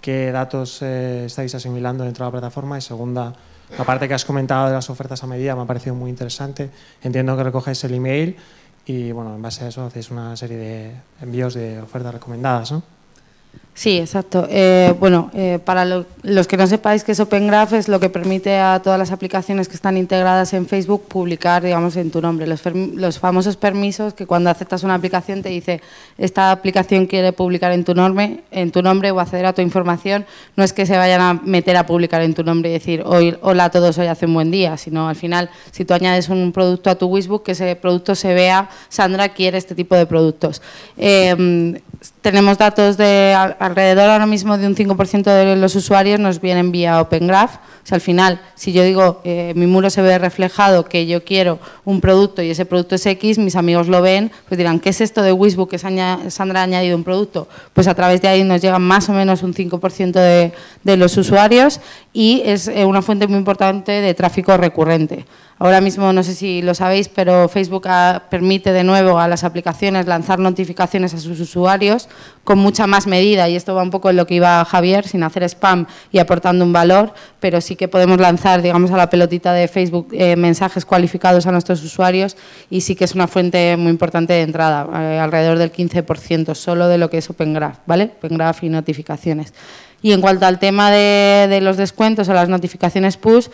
C: qué datos eh, estáis asimilando dentro de la plataforma y segunda, la parte que has comentado de las ofertas a medida me ha parecido muy interesante. Entiendo que recoges el email y bueno, en base a eso hacéis una serie de envíos de ofertas recomendadas, ¿no?
B: Sí, exacto. Eh, bueno, eh, para los que no sepáis que es Open Graph, es lo que permite a todas las aplicaciones que están integradas en Facebook publicar, digamos, en tu nombre. Los, famosos permisos que cuando aceptas una aplicación te dice esta aplicación quiere publicar en tu, nombre, en tu nombre o acceder a tu información. No es que se vayan a meter a publicar en tu nombre y decir hoy, hola a todos, hoy hace un buen día, sino al final, si tú añades un producto a tu Wishbook, que ese producto se vea, Sandra quiere este tipo de productos. Em, tenemos datos de alrededor ahora mismo de un 5% de los usuarios nos vienen vía Open Graph al final, si yo digo, eh, mi muro se ve reflejado, que yo quiero un producto y ese producto es X, mis amigos lo ven, pues dirán, ¿qué es esto de Wishbook que Sandra ha añadido un producto? Pues a través de ahí nos llegan más o menos un 5% de, de los usuarios y es eh, una fuente muy importante de tráfico recurrente. Ahora mismo, no sé si lo sabéis, pero Facebook permite de nuevo a las aplicaciones lanzar notificaciones a sus usuarios con mucha más medida, y esto va un poco en lo que iba Javier, sin hacer spam y aportando un valor, pero sí que podemos lanzar, digamos, a la pelotita de Facebook eh, mensajes cualificados a nuestros usuarios y sí que es una fuente muy importante de entrada, eh, alrededor del 15% solo de lo que es Open Graph, ¿vale? Open Graph y notificaciones. Y en cuanto al tema de, los descuentos o las notificaciones push,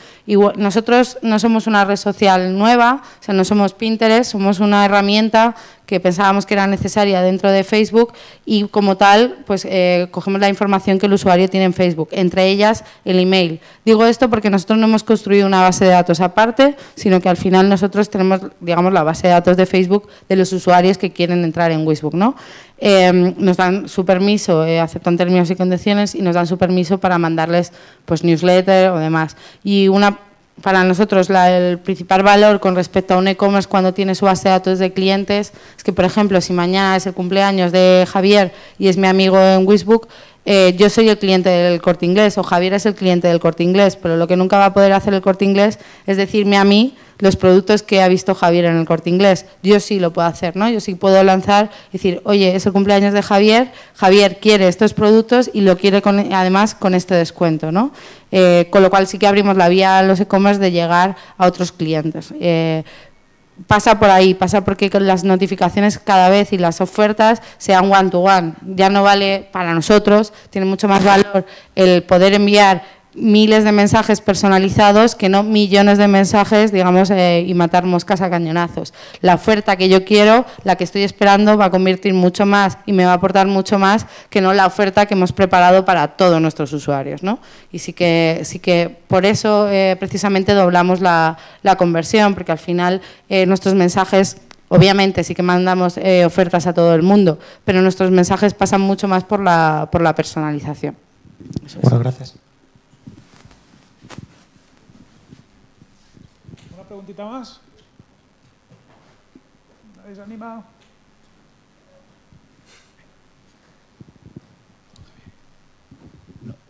B: nosotros no somos una red social nueva, o sea, no somos Pinterest, somos una herramienta que pensábamos que era necesaria dentro de Facebook y como tal, pues eh, cogemos la información que el usuario tiene en Facebook, entre ellas el email. Digo esto porque nosotros no hemos construido una base de datos aparte, sino que al final nosotros tenemos, digamos, la base de datos de Facebook de los usuarios que quieren entrar en Wishbook, ¿no? Em, nos dan su permiso, eh, aceptan términos y condiciones y nos dan su permiso para mandarles pues newsletter o demás. Y una para nosotros el principal valor con respecto a un e-commerce cuando tiene su base de datos de clientes es que, por ejemplo, si mañana es el cumpleaños de Javier y es mi amigo en Wishbook, eh, yo soy el cliente del corte inglés o Javier es el cliente del corte inglés, pero lo que nunca va a poder hacer el corte inglés es decirme a mí los productos que ha visto Javier en el corte inglés. Yo sí lo puedo hacer, ¿no? Yo sí puedo lanzar y decir, oye, es el cumpleaños de Javier, Javier quiere estos productos y lo quiere con, además con este descuento, ¿no? Eh, con lo cual sí que abrimos la vía a los e-commerce de llegar a otros clientes. Eh, pasa por ahí, pasa porque las notificaciones cada vez y las ofertas sean one-to-one. Ya no vale para nosotros, tiene mucho más valor el poder enviar miles de mensajes personalizados que no millones de mensajes, digamos, eh, y matar moscas a cañonazos. La oferta que yo quiero, la que estoy esperando, va a convertir mucho más y me va a aportar mucho más que no la oferta que hemos preparado para todos nuestros usuarios, ¿no? Y sí que, sí que por eso eh, precisamente doblamos la, conversión, porque al final eh, nuestros mensajes Obviamente sí que mandamos ofertas a todo el mundo, pero nuestros mensajes pasan mucho más por la, por la personalización.
A: Muchas gracias. más? ¿Habéis animado?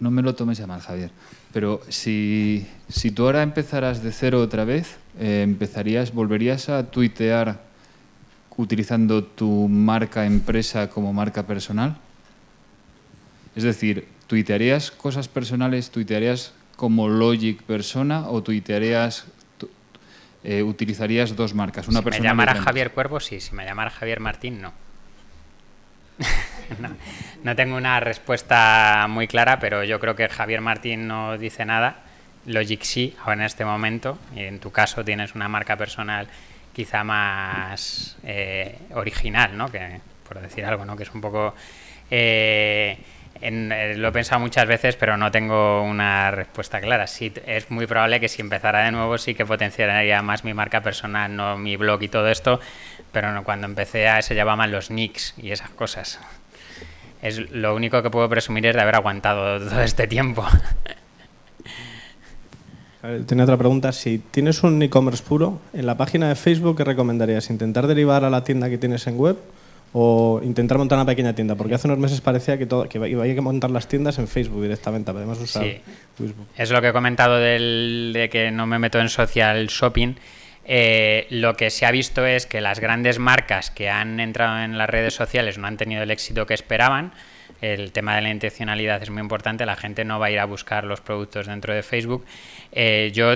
A: No, me lo tomes a mal, Javier.
C: Pero si, tú ahora empezaras de cero otra vez,
A: eh, empezarías, volverías a tuitear utilizando tu
C: marca empresa como marca personal. Es decir, ¿tuitearías cosas personales? ¿Tuitearías como Logic persona o tuitearías eh, utilizarías dos marcas. Una si persona me llamara Javier Cuervo, sí. Si me llamara Javier Martín, (laughs) no. no. tengo una respuesta muy clara, pero yo creo que Javier Martín no dice nada. Logic sí, ahora en este momento. y En tu caso tienes una marca personal quizá más eh, original, ¿no? Que, por decir algo, ¿no? Que es un poco... Eh, eh, lo he pensado muchas veces, pero no tengo una respuesta clara. Sí, es muy probable que si empezara de nuevo sí que potenciaría más mi marca personal, no mi blog y todo esto, pero no, cuando empecé a se llamaban los nicks y esas cosas. Es lo único que puedo presumir es de haber aguantado todo este tiempo. Tiene otra pregunta. Si tienes un e-commerce puro, en la página de Facebook, ¿qué recomendarías? ¿Intentar derivar a la tienda que tienes en web? o intentar montar una pequeña tienda, porque hace unos meses parecía que, todo, que a montar las tiendas en Facebook directamente, además usar Facebook. Es lo que he comentado de que no me meto en social shopping. Eh, lo que se ha visto es que las grandes marcas que han entrado en las redes sociales no han tenido el éxito que esperaban. El tema de la intencionalidad es muy importante, la gente no va a ir a buscar los productos dentro de Facebook. Eh, yo,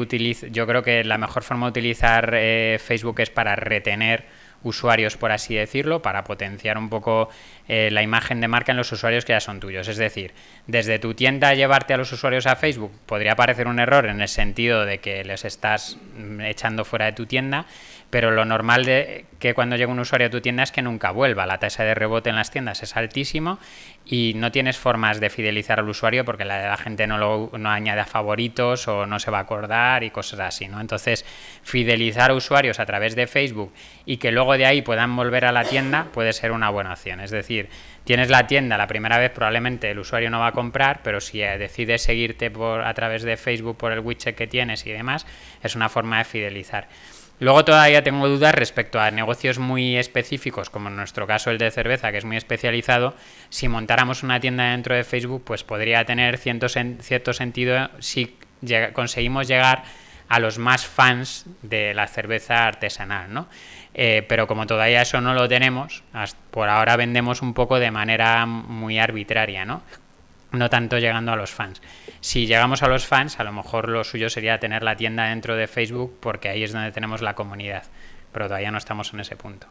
C: utilizo, yo creo que la mejor forma de utilizar eh, Facebook es para retener usuarios, por así decirlo, para potenciar un poco eh, la imagen de marca en los usuarios que ya son tuyos. Es decir, desde tu tienda llevarte a los usuarios a Facebook podría parecer un error en el sentido de que les estás mm, echando fuera de tu tienda, pero lo normal de que cuando llega un usuario a tu tienda es que nunca vuelva. La tasa de rebote en las tiendas es altísimo y no tienes formas de fidelizar al usuario porque la, la gente no, lo, añade a favoritos o no se va a acordar y cosas así, ¿no? Entonces, fidelizar a usuarios a través de Facebook y que luego de ahí puedan volver a la tienda puede ser una buena opción. Es decir, tienes la tienda la primera vez, probablemente el usuario no va a comprar, pero si decides seguirte por, a través de Facebook por el widget que tienes y demás, es una forma de fidelizar. Luego todavía tengo dudas respecto a negocios muy específicos, como en nuestro caso el de cerveza, que es muy especializado. Si montáramos una tienda dentro de Facebook, pues podría tener cierto, sentido si conseguimos llegar a los más fans de la cerveza artesanal, ¿no? Eh, pero como todavía eso no lo tenemos, por ahora vendemos un poco de manera muy arbitraria, ¿no? no tanto llegando a los fans. Si llegamos a los fans, a lo mejor lo suyo sería tener la tienda dentro de Facebook porque ahí es donde tenemos la comunidad, pero todavía no estamos en ese punto.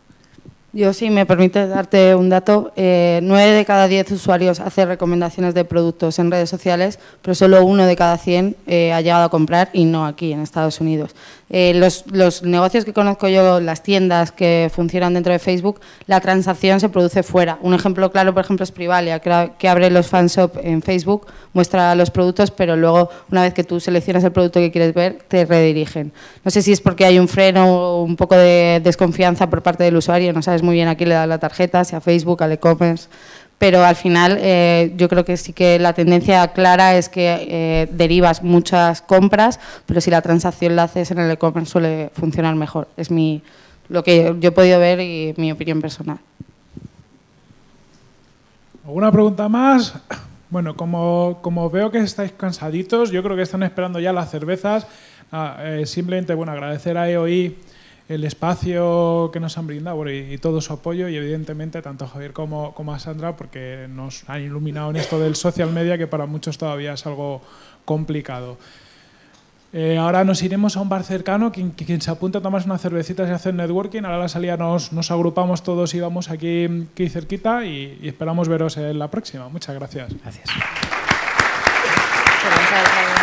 B: Yo, si me permite darte un dato, eh, nueve 9 de cada 10 usuarios hace recomendaciones de productos en redes sociales, pero solo uno de cada 100 eh, ha llegado a comprar y no aquí, en Estados Unidos. Eh, los, los, negocios que conozco yo, las tiendas que funcionan dentro de Facebook, la transacción se produce fuera. Un ejemplo claro, por ejemplo, es Privalia, que abre los fanshop en Facebook, muestra los productos, pero luego, una vez que tú seleccionas el producto que quieres ver, te redirigen. No sé si es porque hay un freno o un poco de desconfianza por parte del usuario, no sabes muy bien aquí le da la tarjeta, si a Facebook, al e-commerce, pero al final eh, yo creo que sí que la tendencia clara es que eh, derivas muchas compras, pero si la transacción la haces en el e-commerce suele funcionar mejor. Es mi, lo que yo he podido ver y mi opinión personal.
A: ¿Alguna pregunta más? (coughs) Bueno, como, como veo que estáis cansaditos, yo creo que están esperando ya las cervezas. Ah, eh, simplemente, bueno, agradecer a EOI el espacio que nos han brindado y, todo su apoyo y evidentemente tanto a Javier como, a Sandra porque nos han iluminado en esto del social media que para muchos todavía es algo complicado. Eh, ahora nos iremos a un bar cercano, quien, se apunta a tomarse una cervecita y hacer networking. Ahora la salida nos, nos agrupamos todos y vamos aquí, cerquita y, esperamos veros en la próxima. Muchas Gracias.
B: Pues